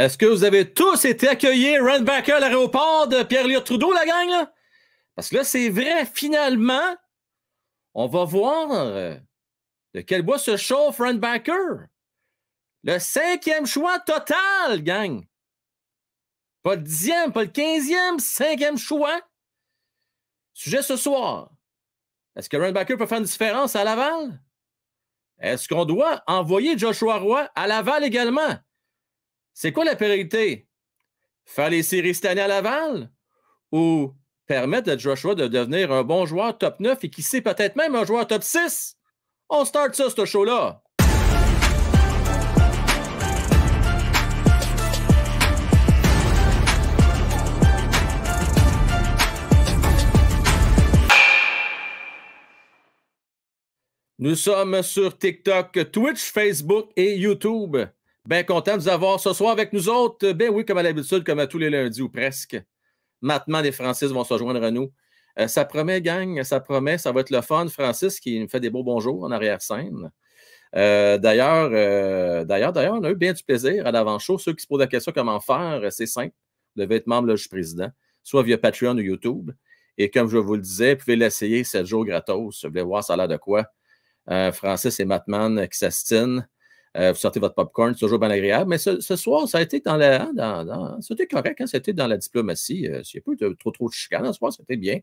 Est-ce que vous avez tous été accueillis, Runbacker à l'aéroport de pierre liot Trudeau, la gang? Parce que là, c'est vrai, finalement, on va voir euh, de quel bois se chauffe Runbacker. Le cinquième choix total, gang. Pas le dixième, pas le quinzième, cinquième choix. Sujet ce soir. Est-ce que Runbacker peut faire une différence à Laval? Est-ce qu'on doit envoyer Joshua Roy à Laval également? C'est quoi la priorité? Faire les séries cette année à Laval ou permettre à Joshua de devenir un bon joueur top 9 et qui sait peut-être même un joueur top 6? On start ça, ce show-là! Nous sommes sur TikTok, Twitch, Facebook et YouTube. Bien content de vous avoir ce soir avec nous autres. Euh, ben oui, comme à l'habitude, comme à tous les lundis ou presque. Maintenant, les Francis vont se joindre à nous. Euh, ça promet, gang, ça promet, ça va être le fun. Francis qui nous fait des beaux bonjours en arrière-scène. Euh, d'ailleurs, d'ailleurs, d'ailleurs, on a eu bien du plaisir à l'avant-show. Ceux qui se posent la question comment faire, c'est simple. Vous devez être membre président, soit via Patreon ou YouTube. Et comme je vous le disais, vous pouvez l'essayer 7 jours gratos. vous voulez voir ça a l'air de quoi. Francis et Matman qui s'astinent. Euh, vous sortez votre popcorn, c'est toujours bien agréable. Mais ce, soir, ça a été dans la. Hein, dans, dans, c'était correct, hein? c'était dans la diplomatie. C'est il pas trop, trop de chicane ce soir, c'était bien.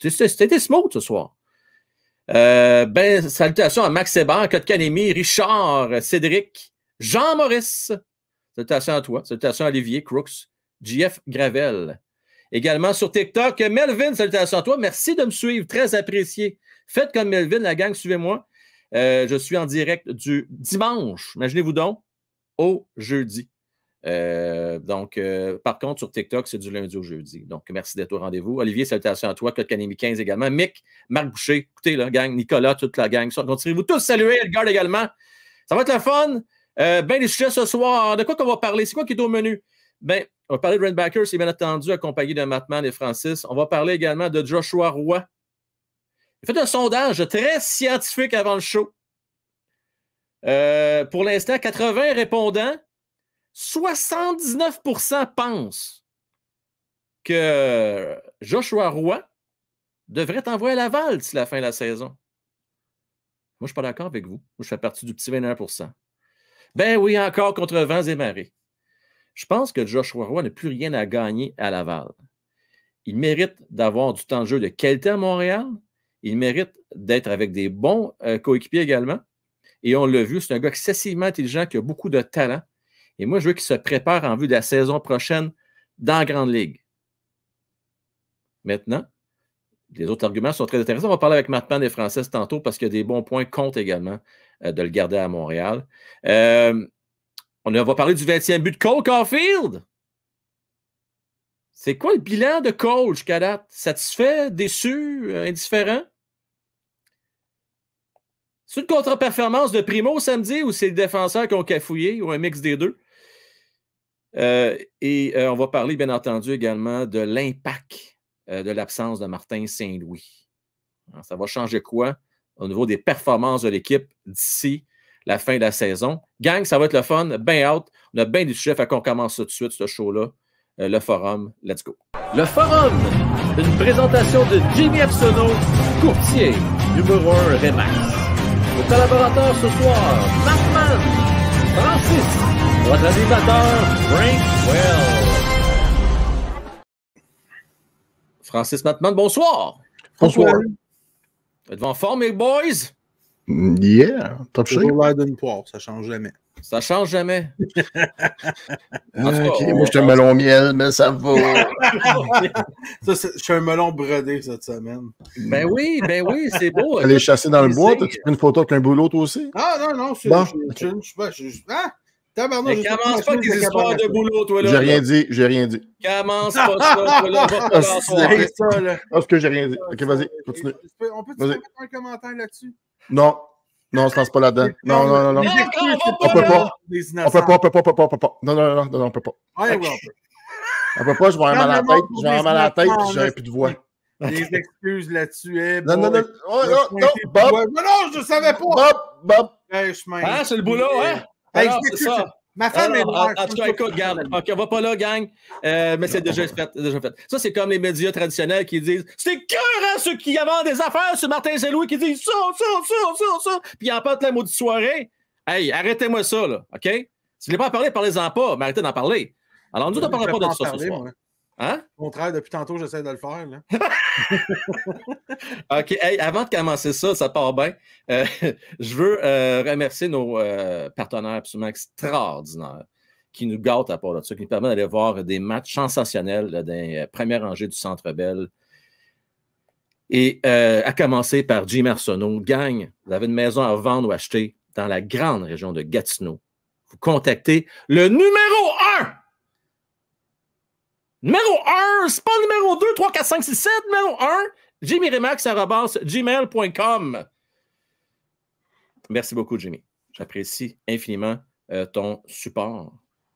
C'était smooth ce soir. Euh, ben, salutations à Max Cote Canemi, Richard, Cédric, Jean-Maurice. Salutations à toi. Salutations à Olivier Crooks, JF Gravel. Également sur TikTok, Melvin, salutations à toi. Merci de me suivre, très apprécié. Faites comme Melvin, la gang, suivez-moi. Euh, je suis en direct du dimanche, imaginez-vous donc, au jeudi. Euh, donc, euh, par contre, sur TikTok, c'est du lundi au jeudi. Donc, merci d'être au rendez-vous. Olivier, salutations à toi, Code Canémie 15 également. Mick, Marc Boucher, écoutez, la gang, Nicolas, toute la gang. Continuez-vous tous saluer, Edgar également. Ça va être le fun. ben, les sujets ce soir. De quoi qu'on va parler? C'est quoi qui est au menu? Ben, on va parler de Red Backers, c'est bien entendu accompagné de Mattman et Francis. On va parler également de Joshua Roy, j'ai fait un sondage très scientifique avant le show. Euh, pour l'instant, 80 répondants, 79 pensent que Joshua Roy devrait envoyer à Laval si la fin de la saison. Moi, je ne suis pas d'accord avec vous. Moi, je fais partie du petit 21 Ben oui, encore contre vents et marées. Je pense que Joshua Roy n'a plus rien à gagner à Laval. Il mérite d'avoir du temps de jeu de qualité à Montréal. Il mérite d'être avec des bons euh, coéquipiers également. Et on l'a vu, c'est un gars excessivement intelligent qui a beaucoup de talent. Et moi, je veux qu'il se prépare en vue de la saison prochaine dans la Grande Ligue. Maintenant, les autres arguments sont très intéressants. On va parler avec Martin des Françaises tantôt parce qu'il y a des bons points compte également euh, de le garder à Montréal. Euh, on va parler du 20e but de Cole Caulfield. C'est quoi le bilan de Cole jusqu'à date? Satisfait, déçu, indifférent? C'est une contre-performance de Primo samedi ou c'est les défenseurs qui ont cafouillé ou un mix des deux? Euh, et euh, on va parler, bien entendu, également de l'impact euh, de l'absence de Martin Saint-Louis. Ça va changer quoi au niveau des performances de l'équipe d'ici la fin de la saison? Gang, ça va être le fun, bien out. On a bien du chef à qu'on commence tout de suite, ce show-là. le Forum, let's go. Le Forum, une présentation de Jimmy Epsono, courtier numéro un Remax. Le collaborateur ce soir, Batman, Francis, votre animateur, Frank Well. Francis Batman, bonsoir. Bonsoir. Êtes-vous en forme, les boys? Mm, yeah, top shape. Toujours l'air d'une poire, ça change jamais. Ça change jamais. moi, je suis un melon miel, mais ça va. je suis un melon brodé cette semaine. Ben oui, ben oui, c'est beau. est chasser dans le bois, tu pris une photo avec un boulot, toi aussi? Ah, non, non, c'est je ne hein? suis pas. Ah! commence pas tes histoires de boulot, toi, là. J'ai rien dit, j'ai rien dit. Commence pas ça, toi, là. là. Parce ah, ah, que j'ai rien dit. Ok, vas-y, continue. On peut-tu mettre un commentaire là-dessus? Non. Non, on se lance pas là-dedans. Non, non, non, non. On peut pas. On peut hein. pas, on peut pas, on peut pas, on peut pas. Non, non, non, non, on peut pas. Ouais, ouais, on peut pas, je vais avoir mal à la tête, je vais avoir mal à la tête, et j'aurai plus de voix. Les excuses là-dessus. Eh, non, non, non, oh, non, non, Bob. Non, non, je savais pas. Bob, Bob. Ah, c'est le boulot, hein? ça. Ma femme ah, est En tout cas, écoute, regarde. OK, on va pas là, gang. Euh, mais c'est déjà fait, Ça, c'est comme les médias traditionnels qui disent C'est cœur, hein, ceux qui avaient des affaires ce Martin Saint-Louis qui disent ça, ça, ça, ça, ça. Puis ils en parlent la maudite soirée. Hey, arrêtez-moi ça, là. OK? Si vous voulez pas en parler, parlez-en pas, mais arrêtez d'en parler. Alors, nous, on ne parlera pas de ça ce soir. Hein? Au contraire, depuis tantôt, j'essaie de le faire. OK. avant de commencer ça, ça part bien. Euh, je veux euh, remercier nos euh, partenaires absolument extraordinaires qui nous gâtent à part de ça, qui nous permettent d'aller voir des matchs sensationnels des premières rangées du Centre Bell. Et à commencer par Jim Arsenault. Gang, vous avez une maison à vendre ou acheter dans la grande région de Gatineau. Vous contactez le numéro 1 Numéro 1, c'est pas numéro 2, 3, 4, 5, 6, 7. Numéro 1, gmail.com Merci beaucoup, Jimmy. J'apprécie infiniment euh, ton support.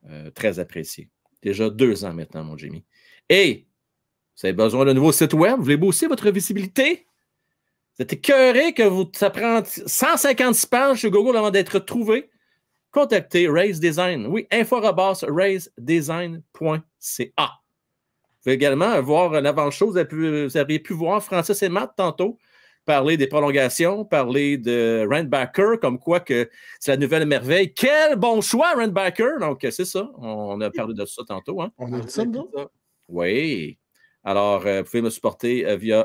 Euh, très apprécié. Déjà deux ans maintenant, mon Jimmy. Et vous avez besoin d'un nouveau site web, vous voulez bosser votre visibilité? Vous êtes écœuré que vous, ça prend 156 pages sur Google avant d'être trouvé? Contactez Raise Design. Oui, info-raisedesign.ca également euh, voir euh, lavant avant Vous, vous, avez euh, pu voir Francis et Matt tantôt parler des prolongations, parler de Randbacker, comme quoi que c'est la nouvelle merveille. Quel bon choix, Randbacker! Donc, c'est ça. On a parlé de ça tantôt. Hein. On a dit ça, Oui. Alors, vous pouvez me supporter via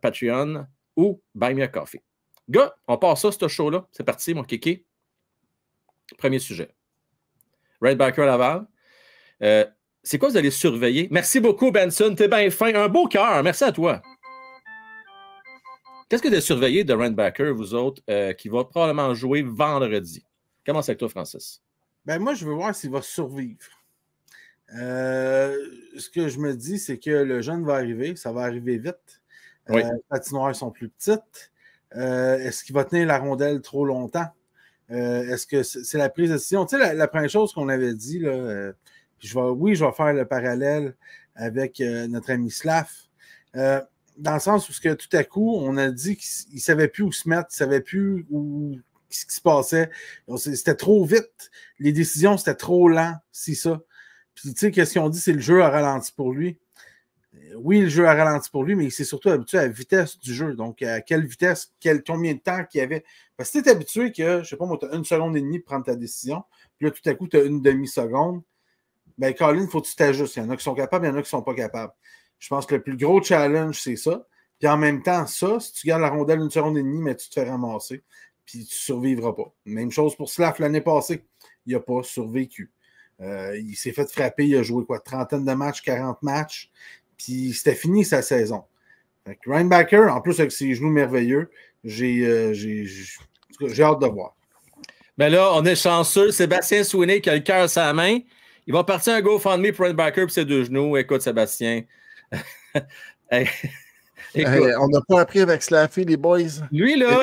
Patreon ou Buy Me Coffee. Gars, on part à ce show-là. C'est parti, mon kiki. Premier sujet. Redbacker Laval. Euh, c'est quoi vous allez surveiller? Merci beaucoup, Benson. T'es bien fin. Un beau cœur. Merci à toi. Qu'est-ce que vous allez surveiller de Randbacker, vous autres, euh, qui va probablement jouer vendredi? ça avec toi, Francis. Ben, moi, je veux voir s'il va survivre. Euh, ce que je me dis, c'est que le jeune va arriver. Ça va arriver vite. Euh, les patinoires sont plus petites. Est-ce qu'il va tenir la rondelle trop longtemps? Est-ce que c'est la prise de décision? Tu sais, la, la première chose qu'on avait dit, là je oui, je vais faire le parallèle avec euh, notre ami Slav. Euh, dans le sens où que tout à coup, on a dit qu'il ne savait plus où se mettre, il ne savait plus où, ce qui se passait. C'était trop vite. Les décisions, c'était trop lent, C'est ça. Puis tu sais, qu'est-ce qu'on dit, c'est le jeu a ralenti pour lui. Euh, oui, le jeu a ralenti pour lui, mais il s'est surtout habitué à la vitesse du jeu. Donc, à quelle vitesse, combien de temps qu'il y avait. Parce que tu es habitué que, je sais pas, moi, tu as une seconde et demie pour prendre ta décision. Puis là, tout à coup, tu as une demi-seconde ben Colin, il faut que tu t'ajustes. Il y en a qui sont capables, il y en a qui ne sont pas capables. Je pense que le plus gros challenge, c'est ça. Puis en même temps, ça, si tu gardes la rondelle une seconde et demie, mais tu te fais ramasser, puis tu ne survivras pas. Même chose pour Slav l'année passée. Il n'a pas survécu. Euh, il s'est fait frapper, il a joué quoi, trentaine de matchs, 40 matchs, puis c'était fini sa saison. Backer, en plus avec ses genoux merveilleux, j'ai euh, hâte de voir. Mais ben là, on est chanceux. Sébastien Souiné qui a le cœur à sa main. Il va partir un GoFundMe pour Ed Barker et ses deux genoux. Écoute, Sébastien. on n'a pas appris avec Slaffy, les boys. Lui, là,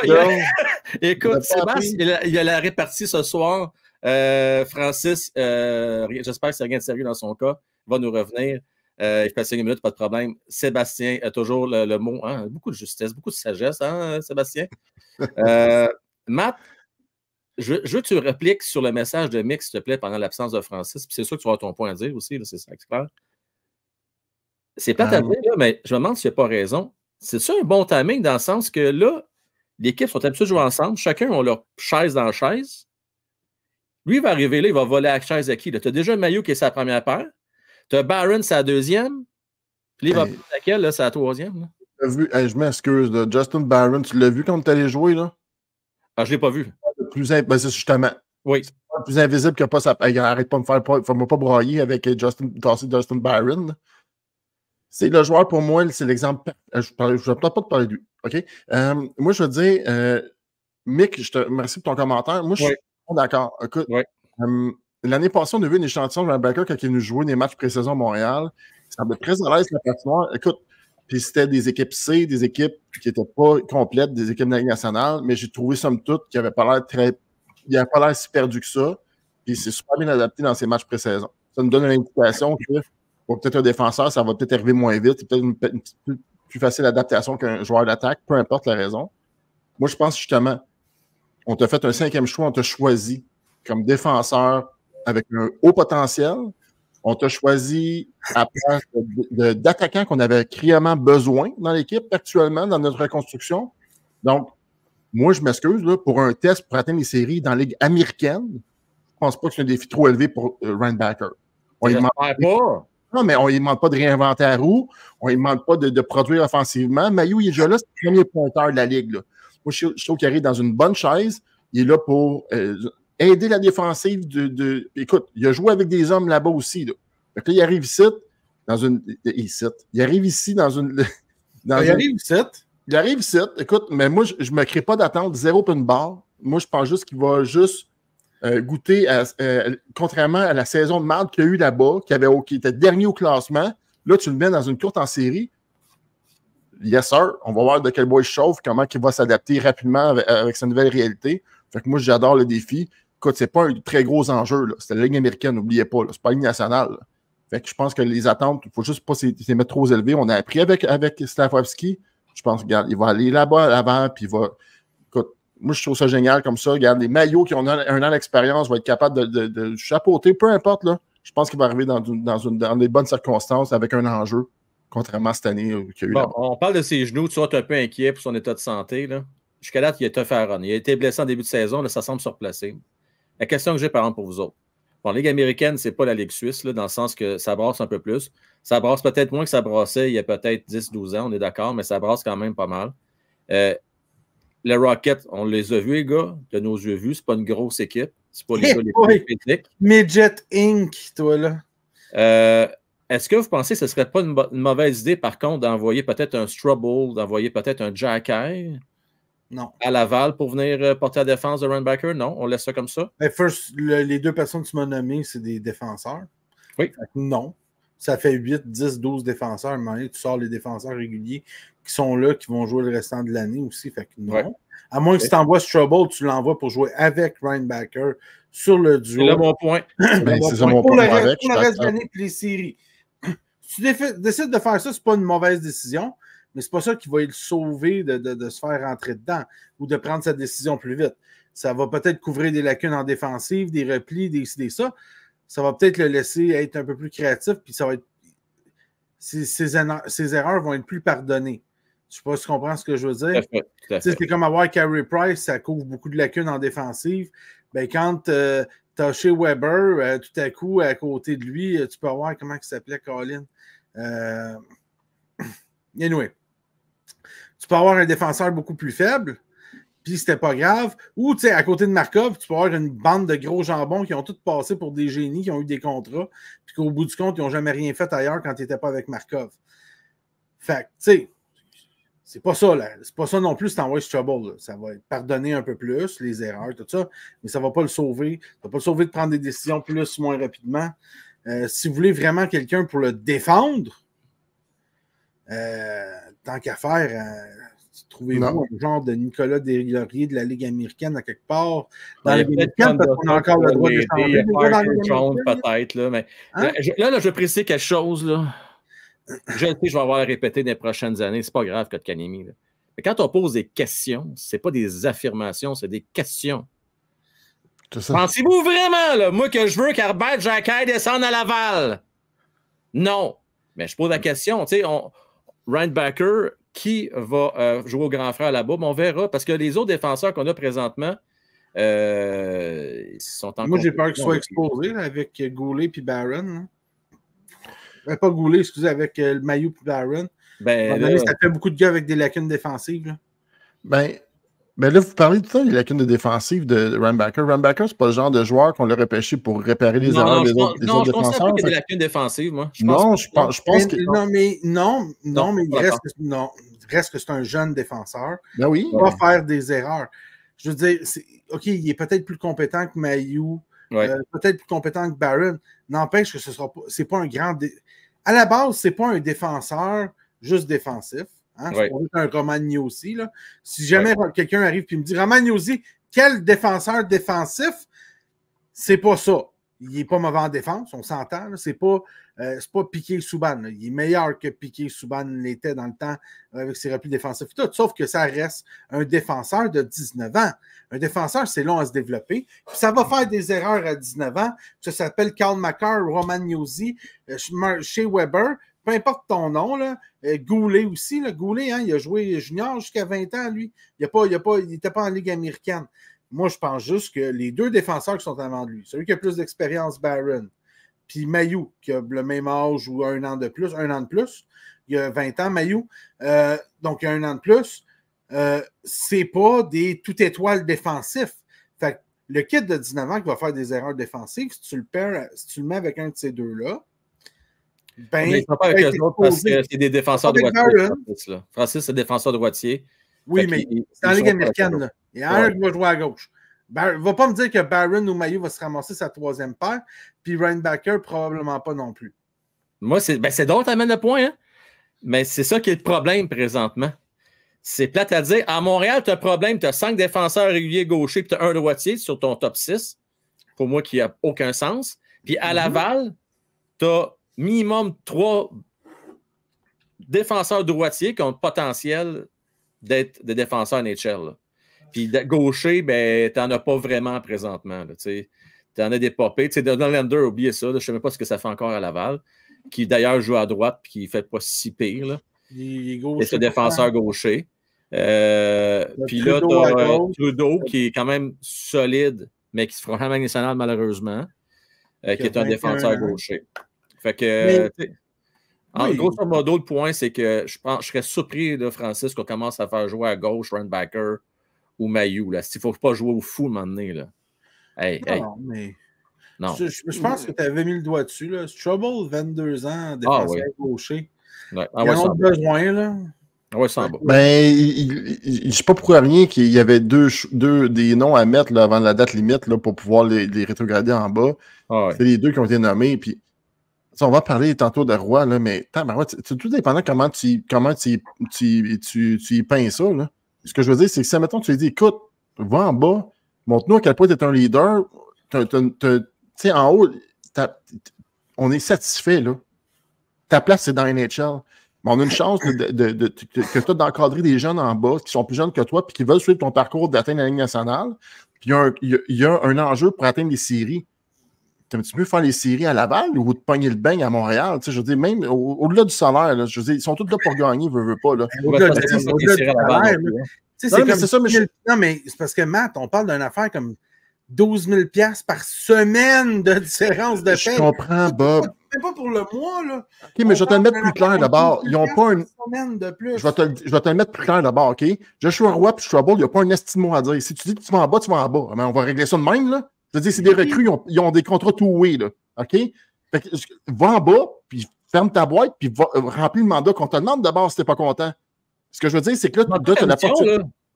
écoute, Sébastien, il a, la répartie ce soir. Euh, Francis, euh, j'espère que c'est rien de sérieux dans son cas, va nous revenir. Euh, il fait une minute, pas de problème. Sébastien a toujours le, mot. Hein, beaucoup de justesse, beaucoup de sagesse, hein, Sébastien? Matt, je, je, veux que tu répliques sur le message de Mick, s'il te plaît, pendant l'absence de Francis. Puis c'est sûr que tu auras ton point à dire aussi, c'est ça, clair. C'est pas ta vie, mais je me demande s'il n'y a pas raison. C'est sûr un bon timing dans le sens que là, l'équipe sont habituées de jouer ensemble. Chacun a leur chaise dans la chaise. Lui, il va arriver là, il va voler la chaise à qui? Tu as déjà Mayo qui est sa première paire. Tu as Barron, sa deuxième. Puis il va hey. laquelle, là, sa troisième. Vu, je m'excuse, Justin Barron, tu l'as vu quand tu allais jouer, là? Ah, je ne l'ai pas vu plus invisible ben, justement. plus invisible que pas ça. arrête pas de me faire pas, me pas broyer avec euh, Justin, Justin Byron. C'est le joueur pour moi, c'est l'exemple. Euh, je ne vais pas te parler de lui. OK? Euh, moi, je veux dire, Mick, je te remercie pour ton commentaire. Moi, je suis d'accord. Écoute, l'année passée, on a vu une échantillon de Rebecca quand il est venu jouer des matchs pré-saison Montréal. Ça me très à l'aise la Écoute, puis c'était des équipes C, des équipes qui n'étaient pas complètes, des équipes nationales. mais j'ai trouvé somme toute qu'il n'avait pas l'air très. Il n'avait pas l'air si perdu que ça. Puis c'est super bien adapté dans ces matchs pré-saison. Ça nous donne une indication que pour peut-être un défenseur, ça va peut-être arriver moins vite. C'est peut-être une, une, plus facile adaptation qu'un joueur d'attaque, peu importe la raison. Moi, je pense justement, on t'a fait un cinquième choix, on t'a choisi comme défenseur avec un haut potentiel, on t'a choisi à place d'attaquants qu'on avait criamment besoin dans l'équipe actuellement, dans notre reconstruction. Donc, moi, je m'excuse pour un test pour atteindre les séries dans la Ligue américaine. Je ne pense pas que c'est un défi trop élevé pour euh, Backer. On ne Non, mais on ne lui demande pas de réinventer la roue. On ne lui demande pas de, produire offensivement. Mayou, il est déjà là, c'est le premier pointeur de la Ligue. Moi, je, trouve qu'il arrive dans une bonne chaise. Il est là pour euh, aider la défensive de, Écoute, il a joué avec des hommes là-bas aussi. il arrive ici, dans une. Il arrive ici dans une. il arrive ici. Il arrive ici. Écoute, mais moi, je ne me crée pas d'attente. Zéro une barre. Moi, je pense juste qu'il va juste euh, goûter, euh, contrairement à la saison de marde qu'il a eu là-bas, qui, avait, qui était dernier au classement. Là, tu le mets dans une courte en série. Yes, sir. On va voir de quel bois il chauffe, comment il va s'adapter rapidement avec, avec sa nouvelle réalité. Fait que moi, j'adore le défi écoute, c'est pas un très gros enjeu. C'est la ligne américaine, n'oubliez pas. C'est pas la ligne nationale. Fait je pense que les attentes, il faut juste pas se mettre trop élevées. On a appris avec, avec Je pense, qu'il il va aller là-bas à l'avant, puis va. Écoute, moi, je trouve ça génial comme ça. les maillots qui ont un, an d'expérience vont être capables de, de, chapeauter, peu importe. Là. Je pense qu'il va arriver dans, dans, une, des bonnes circonstances avec un enjeu, contrairement à cette année euh, on parle de ses genoux. Tu vois, tu es un peu inquiet pour son état de santé. Là. Jusqu'à date, il était ferron. Il a été blessé en début de saison. ça semble se la question que j'ai, par exemple, pour vous autres. Bon, la Ligue américaine, ce n'est pas la Ligue suisse, dans le sens que ça brasse un peu plus. Ça brasse peut-être moins que ça brassait il y a peut-être 10-12 ans, on est d'accord, mais ça brasse quand même pas mal. Les euh, le Rocket, on les a vus, les gars, de nos yeux vus. Ce n'est pas une grosse équipe. Ce pas les gars les plus Midget Inc., toi, là. Euh, est-ce que vous pensez que ce ne serait pas une, mauvaise idée, par contre, d'envoyer peut-être un Strubble, d'envoyer peut-être un Jack eye? Non. À Laval pour venir euh, porter la défense de Runbacker? Non, on laisse ça comme ça. Ben, first, les deux personnes que tu m'as nommées, c'est des défenseurs. Oui. non. Ça fait 8, 10, 12 défenseurs. tu sors les défenseurs réguliers qui sont là, qui vont jouer le restant de l'année aussi. Fait que non. À moins que tu t'envoies Trouble, tu l'envoies pour jouer avec Rhinebacker sur le duo. C'est là mon point. C'est mon point. Pour, le reste, de l'année les séries. Si tu décides de faire ça, c'est pas une mauvaise décision. Mais ce n'est pas ça qui va le sauver de, se faire rentrer dedans ou de prendre sa décision plus vite. Ça va peut-être couvrir des lacunes en défensive, des replis, des, ça. Ça va peut-être le laisser être un peu plus créatif, puis ça va être. Ses, erreurs vont être plus pardonnées. Je ne sais pas si tu comprends ce que je veux dire. C'est comme avoir Carey Price, ça couvre beaucoup de lacunes en défensive. Ben, quand euh, tu as chez Weber, euh, tout à coup, à côté de lui, euh, tu peux avoir, comment il s'appelait, Colin? Anyway, tu peux avoir un défenseur beaucoup plus faible, puis c'était pas grave. Ou, tu sais, à côté de Markov, tu peux avoir une bande de gros jambons qui ont tous passé pour des génies, qui ont eu des contrats, puis qu'au bout du compte, ils n'ont jamais rien fait ailleurs quand tu n'étais pas avec Markov. Fait tu sais, c'est pas ça, là. C'est pas ça non plus, c'est en Trouble. Ça va pardonner un peu plus, les erreurs, tout ça, mais ça va pas le sauver. Ça va pas le sauver de prendre des décisions plus, ou moins rapidement. Euh, si vous voulez vraiment quelqu'un pour le défendre, euh, tant qu'à faire, euh, trouvez-vous un genre de Nicolas Deslauriers de la Ligue américaine à quelque part dans les Ligue américaine a encore le droit de changer. peut là, je vais quelque chose. je sais, je vais avoir à répéter dans prochaines années. C'est pas grave, Code Canimi. Mais quand on pose des questions, c'est pas des affirmations, c'est des questions. Pensez-vous vraiment, là, moi, que je veux qu'Arbert Jacquet descende à Laval? Non. Mais je pose la question, on Ryan Backer, qui va euh, jouer au grand frère là-bas? on verra, parce que les autres défenseurs qu'on a présentement, euh, sont en Moi, j'ai peur qu'ils soient exposés avec Goulet et Barron. Hein. Euh, pas Goulet, excusez, avec le maillot Barron. Ben, ça fait beaucoup de gars avec des lacunes défensives. Ben, mais ben là, vous parlez de ça, les lacunes de défensive de Rambacker. Rambacker, c'est pas le genre de joueur qu'on l'a repêché pour réparer les erreurs des, autres, défenseurs. Non, je pense qu'il y a des lacunes moi. non, pense je, pense, que... Non, mais, non, non, mais il reste que, c'est un jeune défenseur. Ben oui. Il va faire des erreurs. Je veux dire, OK, il est peut-être plus compétent que Mayu, euh, peut-être plus compétent que Barron. N'empêche que ce sera pas, pas un grand... À la base, c'est pas un défenseur juste défensif. C'est hein, un Romagnosi. Là. Si jamais quelqu'un arrive et me dit Romagnosi, quel défenseur défensif, c'est pas ça. Il n'est pas mauvais en défense, on s'entend. C'est pas, euh, pas Piqué Souban. Il est meilleur que Piqué Souban l'était dans le temps euh, avec ses replis défensifs. Tout, sauf que ça reste un défenseur de 19 ans. Un défenseur, c'est long à se développer. ça va faire des erreurs à 19 ans. Ça s'appelle Karl Macker, Romagnosi, euh, chez Weber peu importe ton nom, là, euh, Goulet aussi, Goulet, hein, il a joué junior jusqu'à 20 ans, lui. Il n'était pas, pas, en Ligue américaine. Moi, je pense juste que les deux défenseurs qui sont avant lui, celui qui a plus d'expérience, Barron, puis Mayou, qui a le même âge ou un an de plus, un an de plus, il a 20 ans, Mayou, euh, donc il a un an de plus, euh, c'est pas des tout étoiles défensifs. le kit de 19 va faire des erreurs défensives, tu le si tu le mets avec un de ces deux-là, ben, pas avec autres parce que c'est des défenseurs de Francis, Francis c'est défenseur droitier. Oui, mais c'est en Ligue américaine. Il y a un qui va jouer à gauche. ne va pas me dire que Barron ou Maillot va se ramasser sa troisième paire, puis Backer probablement pas non plus. Moi, c'est ben c'est d'autres amènes le point, hein. mais c'est ça qui est le problème présentement. C'est plate à dire. À Montréal, tu as un problème, tu as cinq défenseurs réguliers gauchers, puis tu as un droitier sur ton top 6, pour moi qui n'a aucun sens. Puis à mm-hmm. Laval, tu as minimum trois défenseurs droitiers qui ont le potentiel d'être des défenseurs NHL. Puis gaucher, ben, n'en as pas vraiment présentement. Tu en as des papés. Tu sais, Lander, oubliez ça. je sais même pas ce que ça fait encore à Laval. Qui d'ailleurs joue à droite puis qui fait pas si pire. Là. Il est défenseur gaucher. Euh, puis là, tu as Trudeau qui est quand même solide, mais qui se fera jamais national malheureusement, euh, qui est un défenseur gaucher. Fait que, euh, en grosso modo, le point, c'est que je, pense, je serais surpris de Francis qu'on commence à faire jouer à gauche Runbacker ou Mayu. Là. Il ne faut pas jouer au fou maintenant. Là. Je, pense que tu avais mis le doigt dessus. Là. Trouble, 22 ans, ah défenseur ah, Ouais. besoin. ouais, je sais pas pourquoi rien qu'il y avait deux, deux, des noms à mettre avant la date limite là, pour pouvoir les, rétrograder en bas. Ah c'est les deux qui ont été nommés. Puis on va parler tantôt de roi, là, mais tout dépendant comment tu, comment tu, tu, peins ça. Ce que je veux dire, c'est que si, mettons, tu lui dis, écoute, va en bas, montre-nous à quel point tu es un leader, tu sais, en haut, on est satisfait, là. Ta place, c'est dans NHL. Mais on a une chance que tu d'encadrer des jeunes en bas qui sont plus jeunes que toi et qui veulent suivre ton parcours d'atteindre la ligne nationale. Puis il y, y a un enjeu pour atteindre les séries t'aimes-tu mieux faire les séries à Laval ou te pogner le bain à Montréal? Tu sais, je veux dire, même au-delà du salaire, je veux ils sont tous là pour gagner, veux, veux pas. Là. Au-delà du salaire, hein. c'est ça, Non, mais c'est parce que Matt, on parle d'une affaire comme 12 000 par semaine de différence de paye. Je comprends, Bob. C'est pas pour le mois, là. OK, mais je vais te le mettre plus clair d'abord. Ils n'ont pas une. Semaine de plus. Je, vais te, je vais te le mettre plus clair d'abord, OK? Je un suis puis Trouble, il n'y a pas un estime à dire. Si tu dis que tu vas en bas, tu vas en bas. Mais on va régler ça de même, là cest à dire, c'est des recrues, ils ont, des contrats tout way, là. OK? va en bas, puis ferme ta boîte, puis euh, remplis le mandat qu'on te demande d'abord si t'es pas content. Ce que je veux dire, c'est que là, tu as pas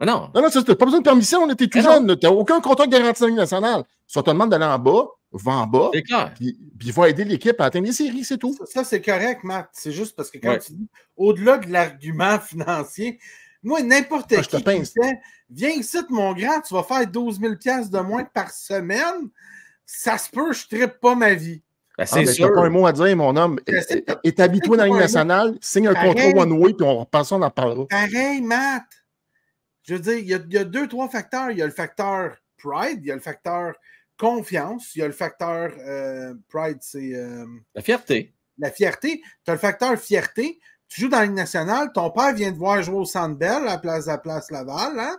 Non. Non, Tu t'as pas besoin de permission, on était tout jeune, t'as aucun contrat de garantie nationale. Si on te demande d'aller en bas, va en bas. Puis, puis va aider l'équipe à atteindre les séries, c'est tout. Ça, c'est correct, Marc. C'est juste parce que quand tu dis, au-delà de l'argument financier, moi, n'importe ah, qui, qui disait, viens ici, mon grand, tu vas faire 12 000 de moins par semaine. Ça se peut, je ne pas ma vie. Ben, ah, c'est pas un mot à dire, mon homme. Établis-toi dans la ligne nationale, signe un contrat one-way, puis on passant, on en parlera. Pareil, Matt. Je veux dire, il y, a, deux, trois facteurs. Il y a le facteur pride, il y a le facteur confiance, il y a le facteur euh, pride, c'est. Euh, la fierté. La fierté. Tu as le facteur fierté, tu joues dans la nationale, ton père vient de voir jouer au Centre à la place à place Laval, hein?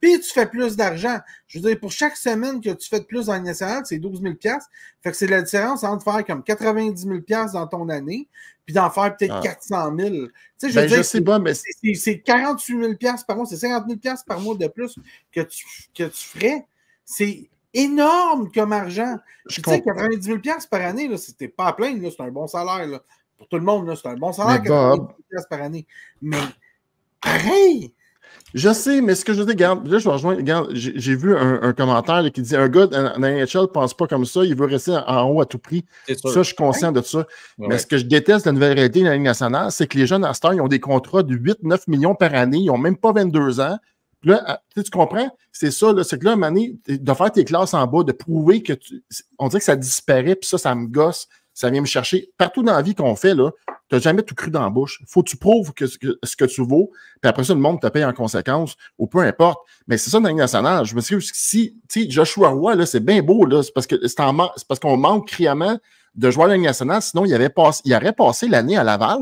puis tu fais plus d'argent. Je veux dire, pour chaque semaine que tu fais de plus dans la nationale, c'est 12 000 Fait que c'est la différence entre faire comme 90 000 dans ton année, puis d'en faire peut-être 400 ah. 000. Tu sais, je ben, veux dire, mais... C'est 48 000 par mois, c'est 50 000 par mois de plus que tu, ferais. C'est énorme comme argent. Je tu sais, 90 000 par année, c'était pas à plein. c'est un bon salaire. Là pour tout le monde, c'est un bon salaire, as par année. Mais pareil! Je sais, mais ce que je dis, regarde, là, je vais rejoindre, regarde, j'ai vu un, commentaire qui dit un gars un NHL ne pense pas comme ça, il veut rester en haut à tout prix. Ça, je suis conscient de ça. Mais ce que je déteste de la nouvelle réalité de la Ligue nationale, c'est que les jeunes à Star, ils ont des contrats de 8-9 millions par année, ils n'ont même pas 22 ans. là, ah, tu comprends? C'est ça, c'est que là, Mané, de faire tes classes en bas, de prouver que On dirait que ça disparaît, puis ça, ça me gosse. Ça vient me chercher. Partout dans la vie qu'on fait, là, tu n'as jamais tout cru dans la bouche. faut que tu prouves que, ce que tu vaux, puis après ça, le monde te paye en conséquence, ou peu importe. Mais c'est ça dans nationale. Je me suis dit, si, tu sais, Joshua Roy, c'est bien beau, c'est parce, que, c'est, parce qu'on manque criamment de joueurs de la nationale, sinon il, avait il aurait passé l'année à Laval,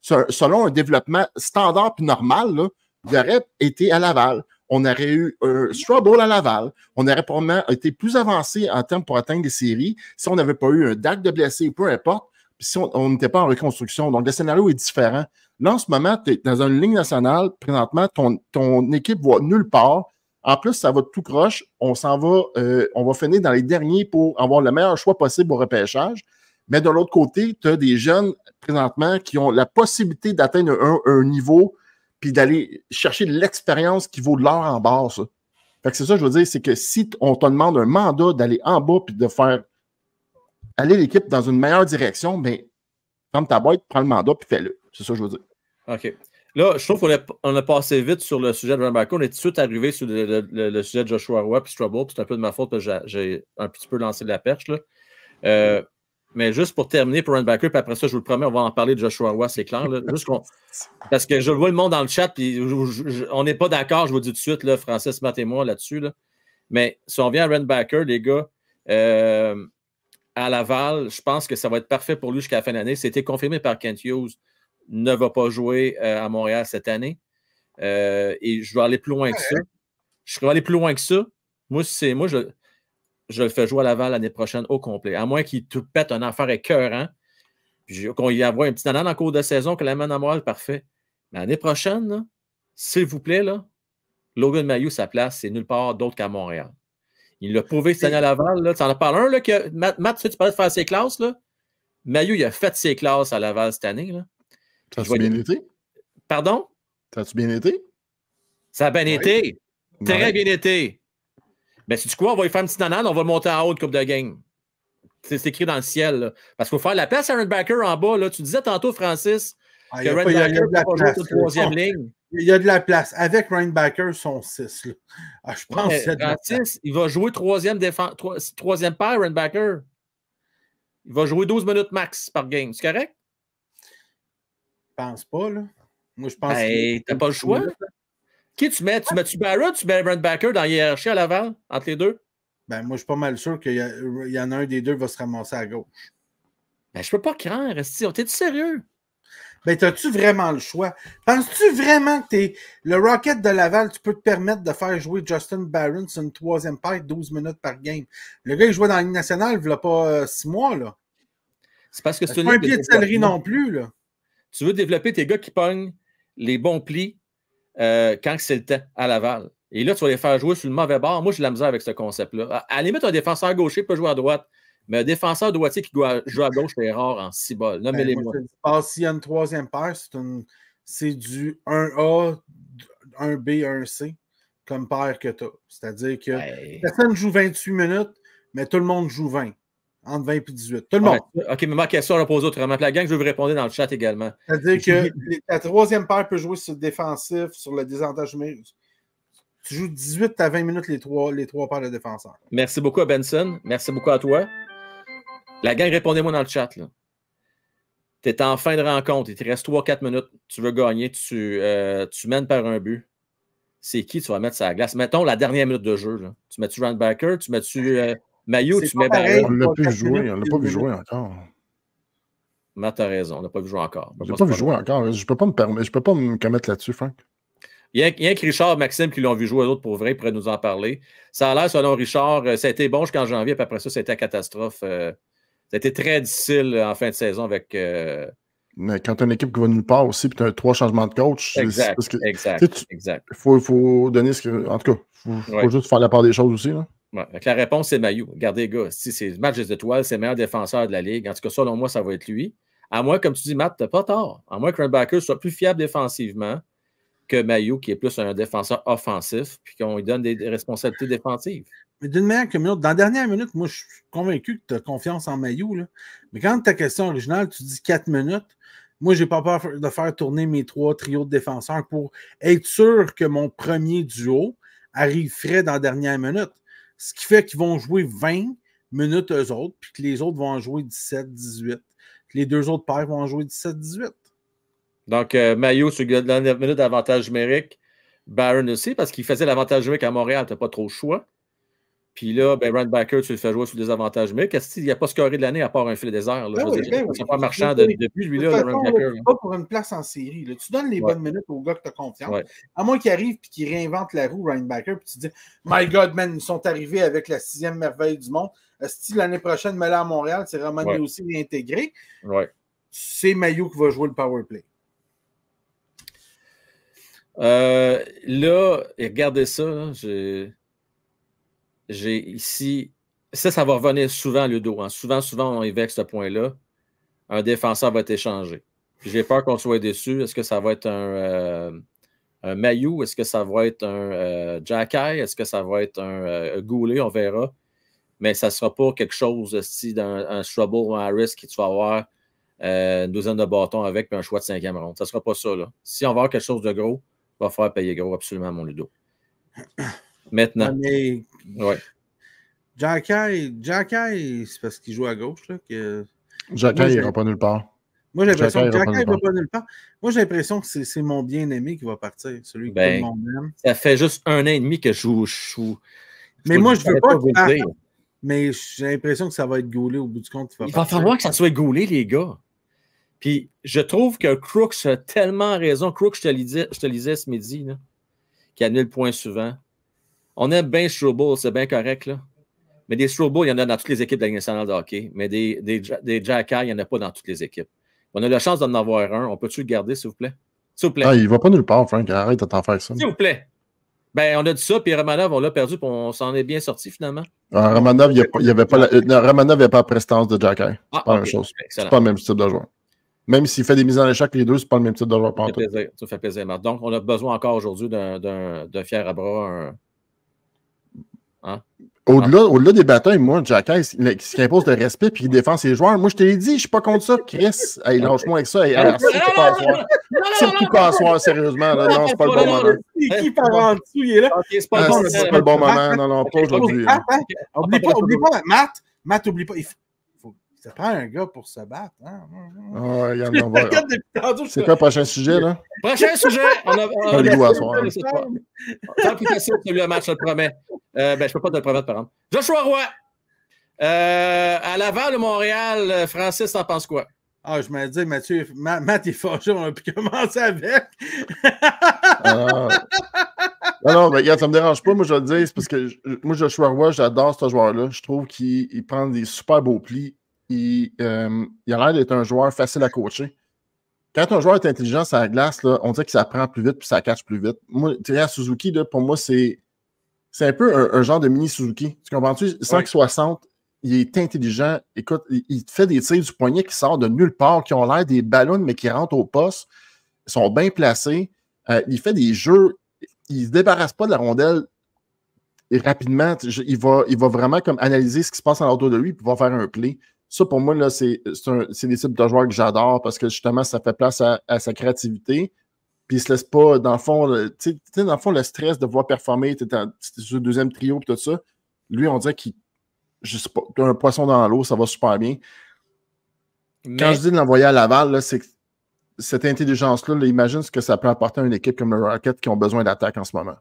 selon un développement standard puis normal, là, il aurait été à Laval on aurait eu un Struggle à Laval. On aurait probablement été plus avancé en termes pour atteindre les séries si on n'avait pas eu un DAC de blessé, peu importe, si on n'était pas en reconstruction. Donc, le scénario est différent. Là, en ce moment, tu es dans une ligne nationale. Présentement, ton, ton équipe voit nulle part. En plus, ça va tout croche. On s'en va, euh, on va finir dans les derniers pour avoir le meilleur choix possible au repêchage. Mais de l'autre côté, tu as des jeunes présentement qui ont la possibilité d'atteindre un, un, niveau puis d'aller chercher l'expérience qui vaut de l'or en bas, ça. Fait que c'est ça, je veux dire, c'est que si on te demande un mandat d'aller en bas puis de faire aller l'équipe dans une meilleure direction, ben, prends ta boîte, prends le mandat puis fais-le. C'est ça, que je veux dire. OK. Là, je trouve qu'on a, on a passé vite sur le sujet de Barco, On est tout de suite arrivé sur le, sujet de Joshua Roy puis C'est un peu de ma faute que j'ai un petit peu lancé la perche. Là. Euh, mais juste pour terminer pour un puis après ça, je vous le promets, on va en parler de Joshua Roy, c'est clair. Parce que je vois le monde dans le chat, puis on n'est pas d'accord, je vous dis tout de suite, là, Francis Matt et moi là-dessus. Mais si on vient à Renbacker, les gars, euh, à Laval, je pense que ça va être parfait pour lui jusqu'à la fin de l'année. C'était confirmé par Kent Hughes, ne va pas jouer euh, à Montréal cette année. Euh, et je vais aller plus loin que ça. Je vais aller plus loin que ça. Moi, c'est moi, je, je le fais jouer à Laval l'année prochaine au complet. À moins qu'il te pète un affaire écœurant, puis qu'on y envoie un petit talent en cours de saison, que la à moral, parfait. Mais l'année prochaine, s'il vous plaît, là, Logan Mayou, sa place, c'est nulle part d'autre qu'à Montréal. Il l'a prouvé cette année à Laval. Tu en as parlé un, que Matt, tu, parlais de faire ses classes. Là. il a fait ses classes à Laval cette année. Ça a bien été? Pardon? Ça a-tu bien été? Ça a bien été. Très bien été ben, si tu crois, on va y faire une petite nanane, on va monter en haut Coupe de Game. C'est écrit dans le ciel. Parce qu'il faut faire la place à Backer en bas. Là. Tu disais tantôt, Francis, ah, que que Backer va jouer sur troisième ligne. Il y a de la place. Avec Backer, son 6. je pense que Francis, il va jouer troisième, défense, troisième paire, Backer. Il va jouer 12 minutes max par game. C'est correct? Je pense pas, là. Moi, je pense ben, T'as pas le choix. Qui tu mets? Tu mets-tu Barrett ou tu mets Brent Backer dans la à l'avant, entre les deux? Ben, moi, je suis pas mal sûr qu'il y, en a un des deux va se ramasser à gauche. Ben, je peux pas craindre, T'es-tu sérieux? Ben, as-tu vraiment le choix? Penses-tu vraiment que es... le Rocket de Laval, tu peux te permettre de faire jouer Justin Barron sur une troisième paire 12 minutes par game? Le gars, il jouait dans la Ligue nationale il ne pas euh, six mois, là. C'est parce que c'est ben, pas un pied de, salerie non plus, là. Tu veux développer tes gars qui pognent les bons plis, euh, quand c'est le temps à Laval. Et là, tu vas les faire jouer sur le mauvais bord. Moi, j'ai de la misère avec ce concept-là. À la limite, un défenseur gaucher peut jouer à droite. Mais un défenseur droitier qui joue à gauche, c'est rare en 6 balles. mais les ben, moi S'il y a une troisième paire, c'est du 1A, 1B, 1C comme paire que tu as. C'est-à-dire que ben. personne joue 28 minutes, mais tout le monde joue 20 entre 20 et 18. Tout le ah, monde. OK, mais ma question à repose autrement. La gang, je veux vous répondre dans le chat également. C'est-à-dire que la troisième paire peut jouer sur le défensif, sur le désavantage Tu joues 18 à 20 minutes les trois, les trois paires de défenseurs. Merci beaucoup à Benson. Merci beaucoup à toi. La gang, répondez-moi dans le chat. Tu es en fin de rencontre. Il te reste 3-4 minutes. Tu veux gagner. Tu, euh, tu mènes par un but. C'est qui tu vas mettre sur la glace? Mettons la dernière minute de jeu. Là. Tu mets-tu Rand Tu mets-tu. Euh, Maillot, tu mets pareil. On l'a on l'a pas vu jouer encore. Mais t'as raison, on l'a pas vu jouer encore. On l'a pas vu jouer encore. Je peux pas me permettre, je peux pas me commettre là-dessus, Franck. Il y, a, il y, a, que Richard Maxime qui l'ont vu jouer, l'autre pour vrai, pourraient nous en parler. Ça a l'air, selon Richard, euh, ça a été bon jusqu'en janvier, puis après ça, c'était catastrophe. Euh, ça a été très difficile euh, en fin de saison avec. Mais quand t'as une équipe qui va nulle part aussi, puis tu as trois changements de coach, exact, exact, Il Faut, faut donner ce que. En tout cas, il faut, faut, juste faire la part des choses aussi. Là la réponse, c'est Mayu. Regardez, gars, si c'est match des étoiles, c'est le meilleur défenseur de la Ligue. En tout cas, selon moi, ça va être lui. À moi, comme tu dis, Matt, t'as pas tort. À moins que Runbacker soit plus fiable défensivement que Mayu, qui est plus un défenseur offensif, puis qu'on lui donne des responsabilités défensives. Mais d'une manière que dans la dernière minute, moi, je suis convaincu que tu as confiance en Mayu. Mais quand ta question originale, tu dis quatre minutes, moi, j'ai pas peur de faire tourner mes trois trios de défenseurs pour être sûr que mon premier duo arrive frais dans la dernière minute. Ce qui fait qu'ils vont jouer 20 minutes eux autres, puis que les autres vont en jouer 17-18. Les deux autres paires vont en jouer 17-18. Donc, euh, Mayo Maillot sur la dernière minute d'avantage numérique. Barron aussi, parce qu'il faisait l'avantage numérique à Montréal, tu n'as pas trop le choix. Puis là, ben, Rand Backer, tu le fais jouer sous des avantages. Mais qu'est-ce qu'il a pas scoré de l'année à part un filet désert? Là, ben ben C'est pas marchand depuis lui-là, de Rand pas pour une place en série. Tu donnes les bonnes minutes au gars que tu as confiance. À moins qu'il arrive et qu'il réinvente la roue, Rand Backer, puis tu dis My God, man, ils sont arrivés avec la sixième merveille du monde. Est-ce Si l'année prochaine, mais là à Montréal, c'est Roman ouais. aussi réintégré. C'est Mayu qui va jouer le power play. Euh, là, regardez ça. j'ai. J'ai ici. Ça, ça va revenir souvent, Ludo. Hein. Souvent, souvent, on évoque ce point-là. Un défenseur va être échangé. J'ai peur qu'on soit déçu. Est-ce que ça va être un, euh, Mayu? Est-ce que ça va être un euh, Jacky? Est-ce que ça va être un euh, Goulet? On verra. Mais ça ne sera pas quelque chose si d'un un ou un risque qui tu vas avoir une douzaine de bâtons avec un choix de cinquième ronde. Ça ne sera pas ça. Si on va avoir quelque chose de gros, il va falloir payer gros, absolument, mon Ludo. Maintenant. Ah, mais... Ouais. Jacky, c'est parce qu'il joue à gauche. Là, que... Jacky, il n'ira pas nulle part. Moi, j'ai l'impression que l'impression que c'est mon bien-aimé qui va partir, celui qui est tout ben, le Ça fait juste un an et demi que je joue. mais moi, je ne veux pas, Mais j'ai l'impression que ça va être goulé au bout du compte. Il, va, falloir que ça soit goulé, les gars. Puis je trouve que Crooks a tellement raison. Crooks, je te lisais, je te lisais ce midi, qui a le point souvent. On aime bien strobo, c'est bien correct, là. Mais des strobo, il y en a dans toutes les équipes de la nationale de hockey. Mais des, des, des Jack il n'y en a pas dans toutes les équipes. On a la chance d'en avoir un. On peut-tu le garder, s'il vous plaît? S'il vous plaît. Ah, il ne va pas nulle part, Frank. Arrête de t'en faire ça. S'il vous plaît. Ben, on a dit ça, puis Romanov, on l'a perdu, puis on s'en est bien sorti finalement. Ah, Romanov, il n'y avait pas la, pas la prestance de Jack ah, pas pas le même type de joueur. Même s'il fait des mises en échec, les deux, c'est pas le même type de joueur. Ça fait plaisir. Ça Donc, on a besoin encore aujourd'hui d'un fier à bras, Hein? Hein? Au-delà, des batailles, moi, Jackass ce qui impose le respect puis qui défend ses joueurs, moi, je t'ai dit, je suis pas contre ça, Chris. il lâche-moi avec ça. surtout pas soir. Surtout pas soir, sérieusement. Non, non, c'est pas le bon moment. Qui part il est là. c'est ah, pas, le bon moment. Non, non, pas aujourd'hui. Hein. Oublie pas, oublie pas, Matt. Matt, oublie pas. C'est pas un gars pour se battre. Hein? Ah c'est quoi le prochain sujet, là? Prochain sujet! On a, on match, je te le promets. Euh, ben, je peux pas te le promettre, par exemple. Joshua Roy! Euh, à l'avant de Montréal, euh, Francis, t'en penses quoi? Ah, je me dis, Mathieu, Matt est fâché, on a commencer avec. Ah. Non, non, ça me dérange pas, moi je le dis, parce que moi, Joshua Roy, j'adore ce joueur-là. Je trouve qu'il prend des super beaux plis euh, il, a l'air d'être un joueur facile à coacher. Quand un joueur est intelligent sur la glace, on dirait qu'il s'apprend plus vite puis ça cache plus vite. Moi, Thierry Suzuki, pour moi, c'est c'est un peu un, genre de mini Suzuki. Tu comprends-tu? 160, il est intelligent. Écoute, il, fait des tirs du poignet qui sortent de nulle part, qui ont l'air des ballons, mais qui rentrent au poste. Ils sont bien placés. Euh, il fait des jeux. Il ne se débarrasse pas de la rondelle et rapidement. Il va, il va vraiment comme analyser ce qui se passe en autour de lui et va faire un play. Ça, pour moi, c'est des types de joueurs que j'adore parce que justement, ça fait place à, sa créativité. Puis il se laisse pas, dans le fond, le, dans le fond, le stress de voir performer, tu sur le deuxième trio et tout ça. Lui, on dirait qu'il je un poisson dans l'eau, ça va super bien. Quand je dis de l'envoyer à Laval, c'est cette intelligence-là, imagine ce que ça peut apporter à une équipe comme le Rocket qui ont besoin d'attaque en ce moment.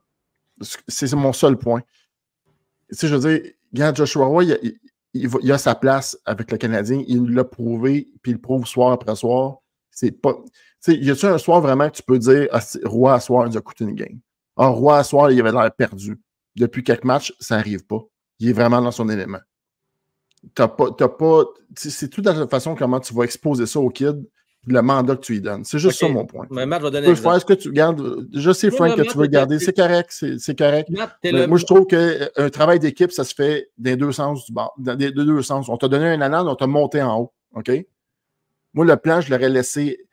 C'est mon seul point. Tu sais, je veux dire, Joshua Roy, il, il, a sa place avec le Canadien. Il l'a prouvé, puis il le prouve soir après soir. C'est pas. y a-tu un soir vraiment que tu peux dire ah, Roi à soir, il a coûté une game ah, Roi à soir, il avait l'air perdu. Depuis quelques matchs, ça n'arrive pas. Il est vraiment dans son élément. T'as pas. pas c'est tout de la façon comment tu vas exposer ça au kid le mandat que tu lui donnes. C'est juste ça mon point. Mais Matt, je ce que tu gardes. Je sais, Frank, que tu veux garder. C'est correct. C'est correct. Moi, je trouve qu'un euh, travail d'équipe, ça se fait des deux sens du bord. Des, deux sens. On t'a donné un an, on t'a monté en haut. OK? Moi, le plan, je l'aurais laissé.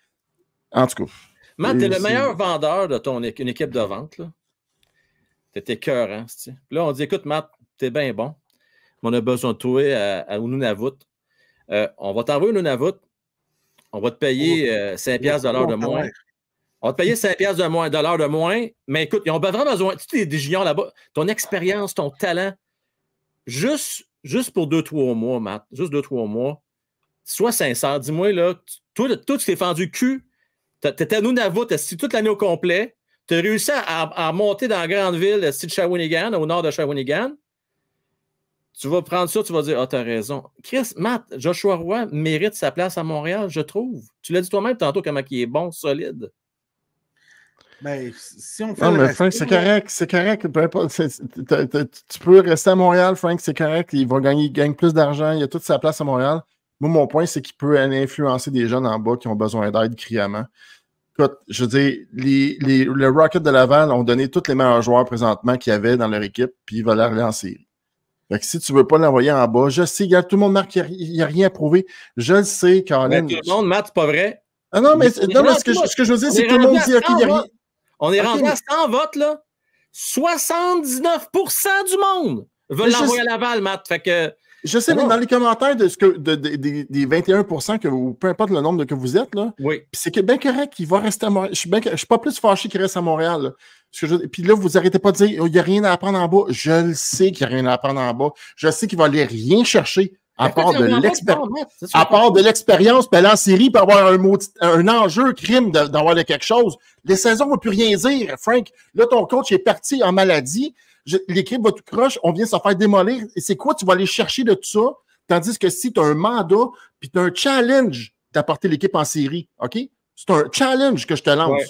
En tout cas. Matt, t'es le meilleur vendeur de ton une équipe de vente. T'étais cœur, hein? Là, on dit écoute, Matt, t'es bien bon. Mais on a besoin de toi à, à euh, on va t'envoyer au Nunavut on va te payer 5 euh, de de moins. On va te payer 5 de moins, de de moins. Mais écoute, ils ont vraiment besoin. Tu es des juniors là-bas. Ton expérience, ton talent, juste, pour 2-3 mois, Matt, juste 2-3 mois, sois sincère. Dis-moi, là, toi, tu t'es fendu le cul. étais à Nunavut, t'as toute l'année au complet. Tu as réussi à, monter dans la grande ville de Shawinigan, au nord de Shawinigan. Tu vas prendre ça, tu vas dire Ah, t'as raison. Chris, Matt, Joshua Roy mérite sa place à Montréal, je trouve. Tu l'as dit toi-même tantôt comment il est bon, solide. Mais ben, si on fait. Non, mais Frank, c'est correct, c'est correct. tu peux rester à Montréal, Frank, c'est correct. Il va gagner, gagne plus d'argent, il a toute sa place à Montréal. Moi, mon point, c'est qu'il peut influencer des jeunes en bas qui ont besoin d'aide criamment. Écoute, je veux dire, les, le Rocket de Laval ont donné tous les meilleurs joueurs présentement qu'il y avait dans leur équipe, puis ils veulent aller relancer si tu veux pas l'envoyer en bas, je sais, tout le monde marque qu'il n'y a, rien à prouver. Je le sais, Caroline. Mais tout le monde, Matt, c'est pas vrai. Ah non, mais, non, mais ce, que, je veux dire, c'est que tout le monde dit OK, il n'y a rien. On est rentré rendu à 100 votes, là. 79 du monde veulent l'envoyer à Laval, Matt. Fait que. Je sais, ah mais dans les commentaires de ce que, des 21 que peu importe le nombre que vous êtes, là, c'est que bien correct, il va rester à Montréal. Je ne suis pas plus fâché qu'il reste à Montréal. Puis là, vous arrêtez pas de dire, il y n'y a rien à apprendre en bas. Je le sais qu'il n'y a rien à apprendre en bas. Je sais qu'il va aller rien chercher à part de l'expérience. À part de l'expérience, puis aller en série pour avoir un, mot, un enjeu crime d'avoir quelque chose. Les saisons ne vont plus rien dire, Frank. Là, ton coach est parti en maladie. L'équipe va tout croche. On vient s'en faire démolir. Et c'est quoi tu vas aller chercher de tout ça? Tandis que si tu as un mandat, puis tu as un challenge d'apporter l'équipe en série, OK? C'est un challenge que je te lance.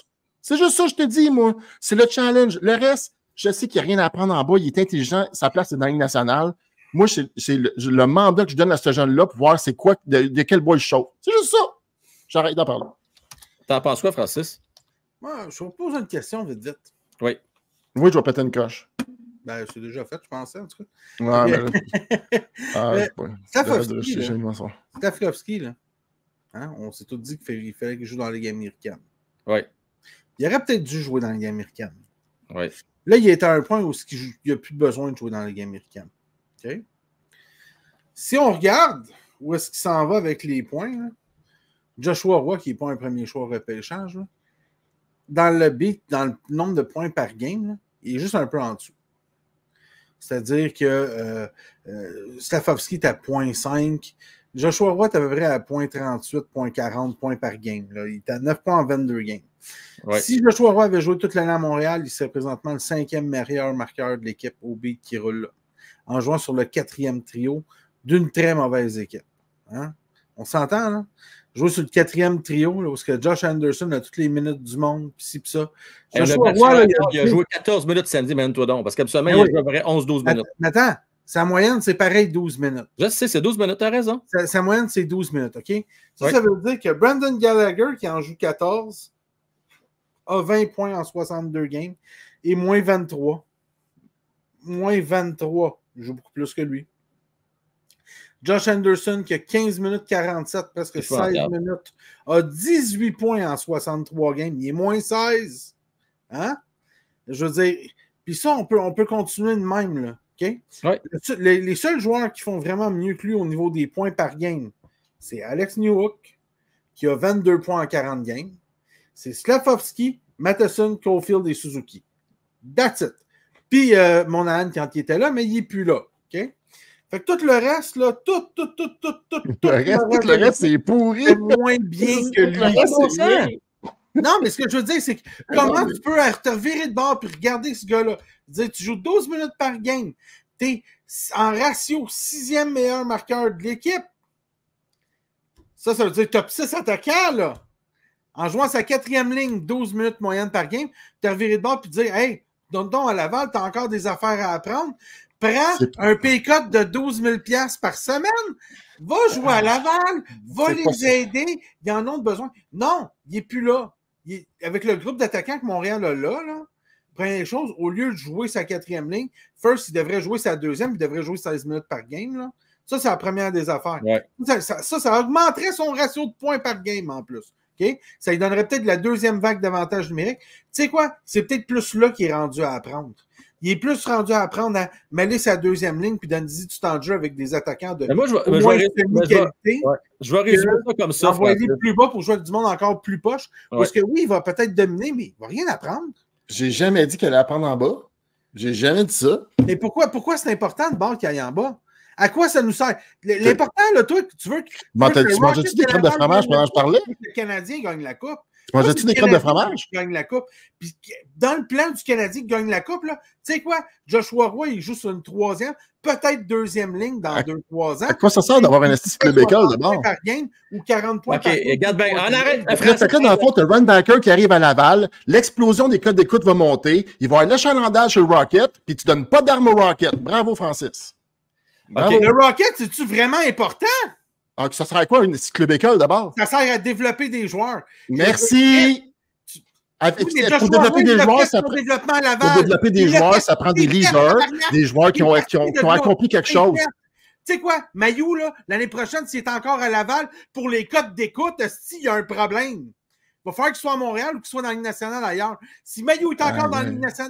C'est juste ça, je te dis, moi. C'est le challenge. Le reste, je sais qu'il n'y a rien à apprendre en bas. Il est intelligent. Sa place est dans la Ligue nationale. Moi, c'est le, mandat que je donne à ce jeune-là pour voir c'est quoi, de, quel bois il chauffe. C'est juste ça. J'arrête d'en parler. T'en penses quoi, Francis? Moi, je vous pose une question vite vite. Oui. Oui, je vais péter une coche. Ben, c'est déjà fait, je pensais, en tout cas. Ouais, mais... ah, euh, là. là. Hein? On s'est tous dit qu'il fallait qu'il joue dans la Ligue américaine. Oui il aurait peut-être dû jouer dans la game américaine. Là, il est à un point où il n'y a plus besoin de jouer dans la game américaine. Si on regarde où est-ce qu'il s'en va avec les points, Joshua Roy, qui n'est pas un premier choix au repêchage, dans le beat, dans le nombre de points par game, il est juste un peu en dessous. C'est-à-dire que euh, euh est à 0.5, Joshua Watt à vrai près à 0.38, 0.40 points par game. Il est à 9 points en 22 games. Si Joshua Roy avait joué toute l'année à Montréal, il serait présentement le cinquième meilleur marqueur de l'équipe OB qui roule là, en jouant sur le quatrième trio d'une très mauvaise équipe. Hein. On s'entend, là? Hein? Jouer sur le quatrième trio, parce que Josh Anderson a toutes les minutes du monde, pis ci, pis ça. Eh, Joshua Roy, il, a, joué 14 minutes samedi, même toi donc, parce qu'absolument, ben il a joué 11-12 minutes. Attends, sa moyenne, c'est pareil, 12 minutes. Je sais, c'est 12 minutes, as raison. Sa, moyenne, c'est 12 minutes, OK? Ça, ça veut dire que Brandon Gallagher, qui en joue 14, a 20 points en 62 games et moins 23. Moins 23. Il joue beaucoup plus que lui. Josh Anderson, qui a 15 minutes 47, presque 16 minutes, a 18 points en 63 games. Il est moins 16. Hein? Je veux dire, puis ça, on peut, on peut continuer de même. Là. OK? les, seuls joueurs qui font vraiment mieux que lui au niveau des points par game, c'est Alex Newhook, qui a 22 points en 40 games. C'est Slavovski, Matheson, Caulfield et Suzuki. That's it. Puis mon euh, Monahan quand il était là, mais il n'est plus là. OK? Fait que tout le reste, là, tout, tout, tout, tout, tout, le tout, reste, le reste, c'est pourri. moins bien que lui. Non, mais ce que je veux dire, c'est que comment tu peux te virer de bord puis regarder ce gars-là? Dire, tu joues 12 minutes par game. es en ratio sixième meilleur marqueur de l'équipe. Ça, ça veut dire as 6 attaquant, là. En jouant sa quatrième ligne, 12 minutes moyenne par game, te reviré de bord puis dire Hey, donne donc à Laval, tu as encore des affaires à apprendre. Prends un pay-cut de 12 000 par semaine. Va jouer à Laval. Va les aider. Ils en ont besoin. Non, il n'est plus là avec le groupe d'attaquants que Montréal a là, première chose, au lieu de jouer sa quatrième ligne, First, il devrait jouer sa deuxième, il devrait jouer 16 minutes par game. Ça, c'est la première des affaires. Ça, ça, augmenterait son ratio de points par game en plus. Ça lui donnerait peut-être la deuxième vague d'avantages numériques. Tu sais quoi? C'est peut-être plus là qu'il est rendu à apprendre il est plus rendu à apprendre à mêler sa deuxième ligne, puis dit tu t'en joues avec des attaquants de moi, je vais, moins je je résumer ça comme ça. Envoyer plus bas pour jouer du monde encore plus poche. Parce que oui, il va peut-être dominer, mais il va rien apprendre. J'ai jamais dit qu'elle allait apprendre en bas. J'ai jamais dit ça. Mais pourquoi, pourquoi c'est important de bord qu'il aille en bas? À quoi ça nous sert? L'important, là, toi, tu veux. Tu manges-tu des de fromage pendant que je parlais? Le Canadien gagne la Coupe. Mangeais-tu des crêpes de fromage? Qui gagne la coupe. Puis, dans le plan du Canadien qui gagne la coupe, tu sais quoi? Joshua Roy, il joue sur une troisième, peut-être deuxième ligne dans deux, trois ans. À quoi ça sert d'avoir un esti club école d'abord? Par game ou 40 points. OK, regarde bien. On arrête. Après, que dans le fond, tu Ron qui arrive à Laval. L'explosion des codes d'écoute va monter. Il va y avoir l'achalandage sur le Rocket. Puis tu donnes pas d'armes au Rocket. Bravo, Francis. Bravo. Le Rocket, c'est-tu vraiment important? Ah, ça sert à quoi une club école d'abord? Ça sert à développer des joueurs. Merci! pour, développer des joueurs, ça prend, des joueurs, des leaders, des joueurs qui ont, accompli quelque chose. Tu sais quoi, Mayou, l'année prochaine, s'il est encore à Laval, pour les codes d'écoute, s'il y a un problème, il va falloir qu'il soit à Montréal ou qu'il soit dans la Ligue nationale ailleurs. Si Mayou est encore dans,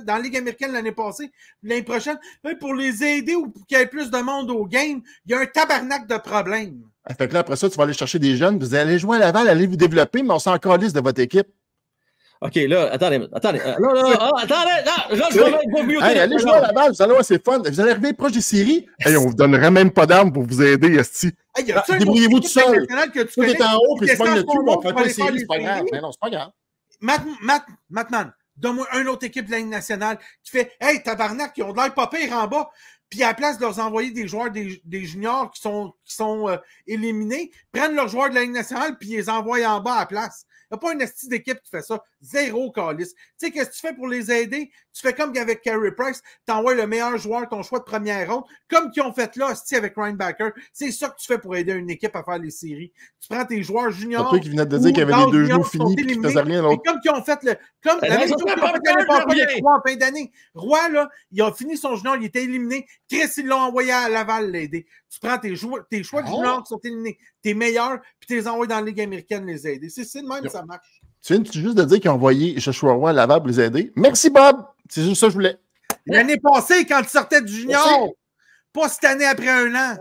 la Ligue américaine l'année passée, l'année prochaine, hein, pour les aider ou pour qu'il y ait plus de monde au game, il y a un tabarnak de problèmes. Ah, fait que là, après ça, tu vas aller chercher des jeunes, vous allez jouer à Laval, allez vous développer, mais on s'en calisse de votre équipe. OK, là, attendez, attendez. Euh, non, non, non, oh, attendez, non, là, je vais mieux. allez jouer à Laval, vous allez voir, c'est fun. Vous allez arriver proche des séries. Hey, on vous donnera même pas d'armes pour vous aider, Esti. Ah, débrouillez-vous tout seul. Que tu es en haut, puis tu pognes le cul, les c'est pas grave. Mais ben non, c'est pas grave. Matt, Mattman, donne-moi une autre équipe de la Ligue nationale qui fait Hey, tabarnak, ils ont de l'air pas pire en bas puis à la place de leur envoyer des joueurs des, juniors qui sont, qui sont euh, éliminés, prennent leurs joueurs de la Ligue nationale puis les envoient en bas à la place. Il n'y a pas une astuce d'équipe qui fait ça. Zéro calice. Tu sais, qu'est-ce que tu fais pour les aider? Tu fais comme avec Carey Price, t'envoies le meilleur joueur, ton choix de première ronde, comme qu'ils ont fait là, avec Ryan Backer. C'est ça que tu fais pour aider une équipe à faire les séries. Tu prends tes joueurs juniors. C'est qui venait de dire qu'il y avait les deux joueurs finis et rien Comme qu'ils ont fait le. Comme la même chose qu'ils ont fait en fin d'année. Roy, là, il a fini son junior, il était éliminé. Chris, ils l'ont envoyé à Laval l'aider. Tu prends tes, joueurs, tes choix de ah juniors qui sont éliminés, tes meilleurs, puis tu les envoies dans la Ligue américaine les aider. C'est de même, ça marche. Tu viens juste de dire qu'ils ont envoyé Joshua Roy à Laval pour les aider. Merci, Bob. C'est juste ça que je voulais. L'année passée, quand tu sortais du junior, pas cette année après un an.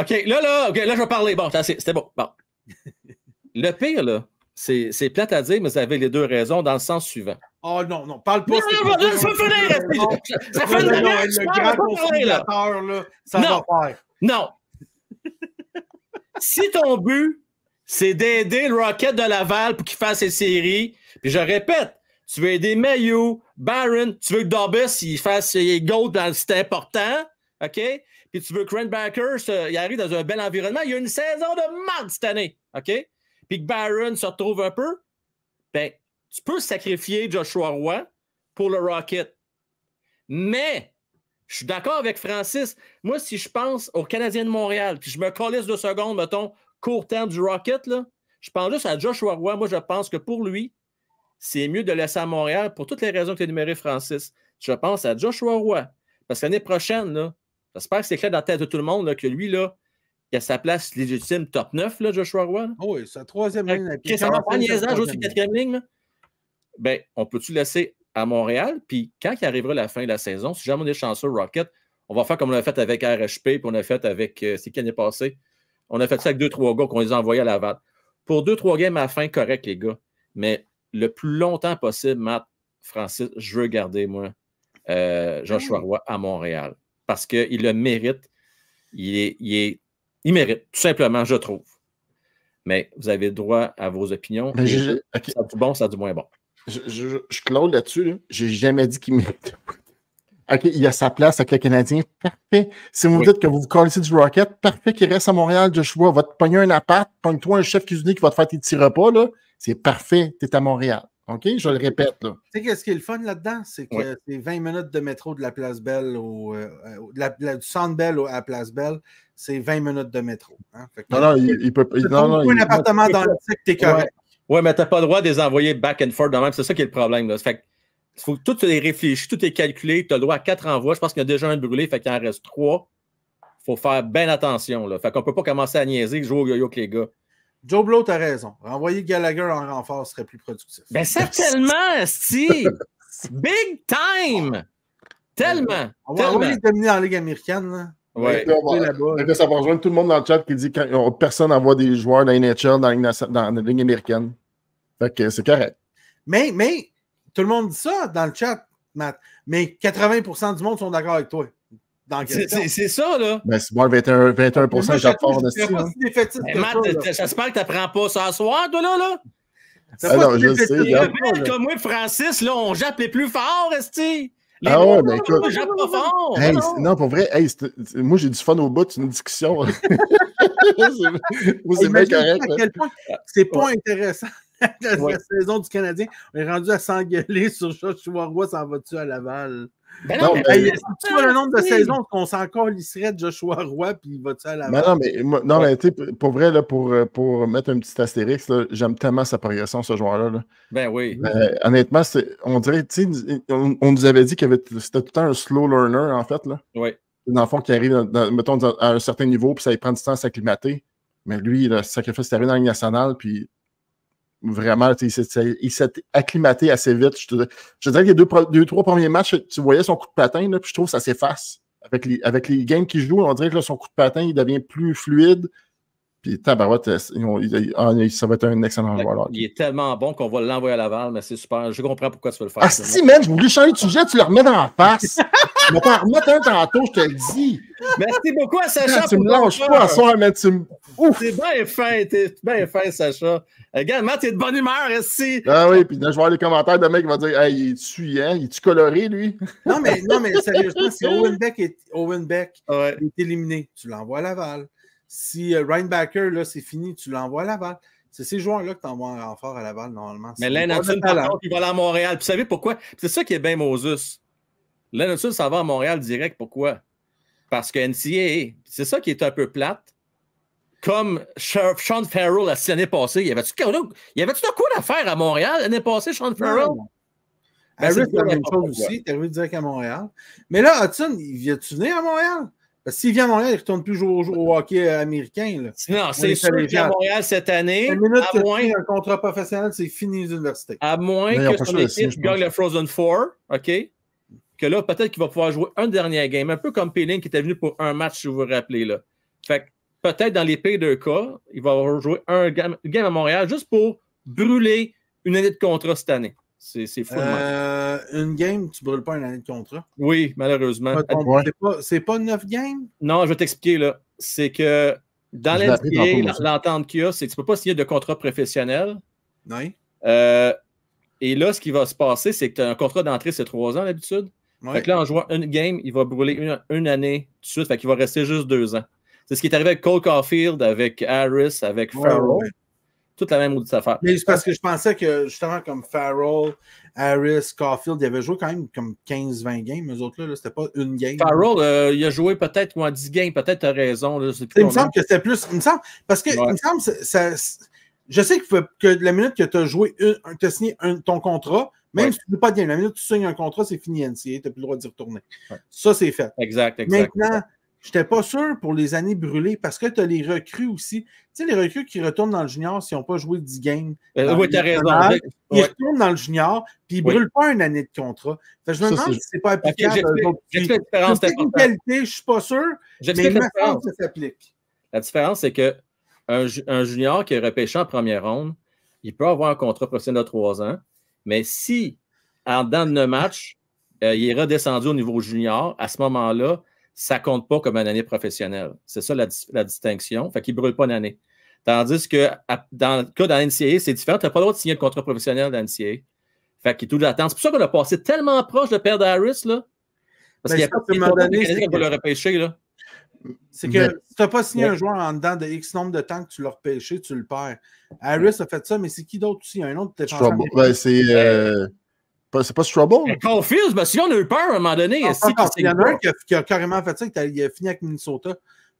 OK, là, là, ok, là, je vais parler. Bon, c'était bon. bon. Le pire, là, c'est plate à dire, mais vous avez les deux raisons dans le sens suivant. Oh non, non, parle pas. Non, non, non, ça fait Ça fait Non, Ça va faire. Non. Si ton but, c'est d'aider le Rocket de Laval pour qu'il fasse ses séries. Puis je répète, tu veux aider Mayo Baron tu veux que Dobbs il fasse ses goals dans site important, OK? Puis tu veux que arrive dans un bel environnement. Il y a une saison de merde cette année, OK? Puis que Barron se retrouve un peu, ben, tu peux sacrifier Joshua Roy pour le Rocket. Mais je suis d'accord avec Francis. Moi, si je pense aux Canadiens de Montréal, puis je me colisse deux secondes, mettons, court terme du Rocket, là, je pense juste à Joshua Roy. Moi, je pense que pour lui, c'est mieux de laisser à Montréal pour toutes les raisons que tu as énumérées, Francis. Je pense à Joshua Roy. Parce qu'année prochaine, j'espère que c'est clair dans la tête de tout le monde que lui, là, il a sa place légitime top 9, là, Joshua Roy. Oui, sa troisième ligne. Qu'est-ce ça va faire quatrième ligne? Ben, on peut-tu laisser à Montréal? Puis quand il arrivera la fin de la saison, si jamais on est chanceux, Rocket, on va faire comme on l'a fait avec RHP, puis on l'a fait avec. Euh, c'est qui l'année passée? On a fait ça avec deux, trois gars qu'on les a envoyés à Laval. Pour deux, trois games à fin, correct, les gars. Mais le plus longtemps possible, Matt, Francis, je veux garder, moi, euh, Joshua Roy à Montréal. Parce qu'il le mérite. Il, est, il, mérite, tout simplement, je trouve. Mais vous avez droit à vos opinions. Ben, ça a du bon, ça a du moins bon. Je, je, là-dessus. J'ai jamais dit qu'il mérite. OK, il a sa place avec le Canadien. Parfait. Si vous me dites que vous vous connectez du Rocket, parfait qu'il reste à Montréal, Joshua. Va te pogner un appart, pogne-toi un chef cuisinier qui va te faire tes petits repas, là. C'est parfait, tu es à Montréal. OK? Je le répète, là. Tu sais, ce qui est le fun là-dedans? C'est que c'est 20 minutes de métro de la place Belle au. Euh, du centre Belle à la place Belle. C'est 20 minutes de métro. Hein. non, non, il, peut pas. Non, non, un appartement dans le site, t'es correct. Oui, mais mais t'as pas le droit de les envoyer back and forth de même. C'est ça qui est le problème, là. Il faut que tout est réfléchi, tout est calculé. Tu as le droit à quatre envois. Je pense qu'il y a déjà un brûlé, fait qu'il en reste trois. Il faut faire bien attention. Là. Fait qu'on ne peut pas commencer à niaiser, jouer au yo-yo avec les gars. Joe Blow, t'as raison. Renvoyer Gallagher en renfort serait plus productif. Ben certainement, si! Big time! Tellement! On va les terminer en Ligue américaine, là. Ouais. Ça va rejoindre tout le monde dans le chat qui dit que oh, personne n'envoie des joueurs dans la NHL dans la Ligue, américaine. Fait c'est correct. Mais, mais tout le monde dit ça dans le chat, Matt, mais 80 du monde sont d'accord avec toi. C'est ça, là. Mais ben, c'est moins 21, 21 fort. Matt, ça. J'espère que tu n'apprends pas ça à soir, toi, là. là. Ah je sais. comme moi, Francis, là, on jappe les plus forts, ce Les ah ouais, mais ben, écoute. pas fort. non. pour vrai, moi, j'ai du fun au bout, c'est une discussion. c'est bien correct. Hein. C'est pas intéressant. la saison du Canadien. On est rendu à s'engueuler sur Joshua Roy, ben s'en va-tu à Laval? Ben non, mais, un tu vois le nombre de saisons qu'on s'en lisserait de Joshua Roy, puis il va-tu à Laval? Non, mais, non, pour vrai, là, pour, euh, pour mettre un petit astérix, j'aime tellement sa progression, ce joueur-là. Ben oui. Euh, honnêtement, on dirait, on, on nous avait dit qu'il c'était tout le temps un slow learner, en fait. Là. Oui. Dans qui arrive, mettons, à un certain niveau, puis ça lui prend du temps à s'acclimater. Mais lui, le sacrifice, il arrive dans la Ligue nationale, puis vraiment, il s'est acclimaté assez vite. Je, te, je dirais que les deux, deux, trois premiers matchs, tu voyais son coup de patin, là, puis je trouve que ça s'efface. Avec les, avec les games qu'il joue, on dirait que là, son coup de patin, il devient plus fluide, puis Tabarouette, euh, ah, ça va être un excellent joueur. Il est tellement bon qu'on va l'envoyer à Laval, mais c'est super. Je comprends pourquoi tu veux le faire. Ah si, man, je voulais changer de sujet, tu le remets dans la face. je vais t'en remettre un tantôt, je te le dis. Merci beaucoup Sacha. tu me lâches pas à soir, mais tu me. Ouf! T'es bien fait. t'es bien fait, Sacha. Également, tu t'es de bonne humeur ici. Ah oui, puis là, je vais voir les commentaires de mec qui va dire Hey, il est-tu, Il est-tu coloré, lui? non, mais, non, mais sérieusement, si Owen Beck Owen Beck est éliminé, tu l'envoies à Laval. Si euh, Ryan Backer, là, c'est fini, tu l'envoies à Laval. C'est ces joueurs-là que tu envoies en renfort à Laval, normalement. Mais Lennon, par contre, il va aller à Montréal. Puis, vous savez pourquoi? C'est ça qui est bien Moses. Lennon, ça va à Montréal direct. Pourquoi? Parce que NCA, c'est ça qui est un peu plate. Comme Sean Farrell l'année passée, il y avait-tu avait de quoi à à Montréal l'année passée, Sean Farrell? Non. Ben, c'est la même chose aussi. T'es arrivé direct à Montréal. Mais là, Hudson, viens-tu venir à Montréal? s'il vient à Montréal, il ne retourne plus au, hockey américain. Non, c'est sûr qu'il à Montréal cette année. À minute à moins... un contrat professionnel, c'est fini les À moins que son équipe gagne le Frozen Four, OK? Que là, peut-être qu'il va pouvoir jouer un dernier game, un peu comme Péling qui était venu pour un match, si vous vous rappelez. Là. Fait peut-être dans les pires de cas, il va jouer un game, à Montréal juste pour brûler une année de contrat cette année. C'est fou. Euh, une game, tu brûles pas une année de contrat. Oui, malheureusement. C'est pas, neuf games? Non, je vais t'expliquer là. C'est que dans l'entente qu'il y a, c'est que tu peux pas signer de contrat professionnel. Oui. Euh, et là, ce qui va se passer, c'est que tu as un contrat d'entrée, c'est trois ans d'habitude. là, en jouant une game, il va brûler une, année tout de suite. Fait qu'il va rester juste deux ans. C'est ce qui est arrivé avec Cole Caulfield, avec Harris, avec Farrell toute la même audite affaire. Mais c'est parce que je pensais que justement, comme Farrell, Harris, Caulfield, ils avaient joué quand même comme 15-20 games. Eux autres, là, c'était pas une game. Farrell, euh, il a joué peut-être moins 10 games, peut-être as raison. il me semble hein. que c'était plus. Il me semble, parce que il me semble ça, je sais que, la minute que tu as joué as signé ton contrat, même si tu ne pas de game, la minute que tu signes un contrat, c'est fini NCA, tu n'as plus le droit d'y retourner. Ça, c'est fait. Exact, exact. Maintenant, je n'étais pas sûr pour les années brûlées parce que tu as les recrues aussi. Tu sais, les recrues qui retournent dans le junior s'ils n'ont pas joué 10 games. Euh, oui, tu as raison. Ils retournent dans le junior puis ils ne brûlent pas une année de contrat. je me demande si ce n'est pas applicable. Okay, une qualité, je ne suis pas sûr, mais la différence. ça s'applique. La différence, c'est qu'un un, junior qui est repêché en première ronde, il peut avoir un contrat professionnel de 3 ans, mais si en dans le match, euh, il est redescendu au niveau junior, à ce moment-là, ça compte pas comme une année professionnelle. C'est ça la, distinction. Fait qu'il ne pas une année. Tandis que dans le cas d'un NCAA, c'est différent. Tu n'as pas le droit de signer le contrat professionnel dans NCA. Fait qu'il est tout temps... C'est pour ça qu'on a passé tellement proche de perdre Harris, là. Parce ben, qu'il y a pas de pour le repêcher, là. C'est que si tu n'as pas signé un joueur en dedans de X nombre de temps que tu l'as repêché, tu le perds. Harris a fait ça, mais c'est qui d'autre aussi? Un autre peut-être. Ben, c'est. Euh, c'est pas Mais trouble. si on a eu peur à un moment donné. Ah, ah, ah, il y en a un qui a, carrément fait ça, il a fini avec Minnesota.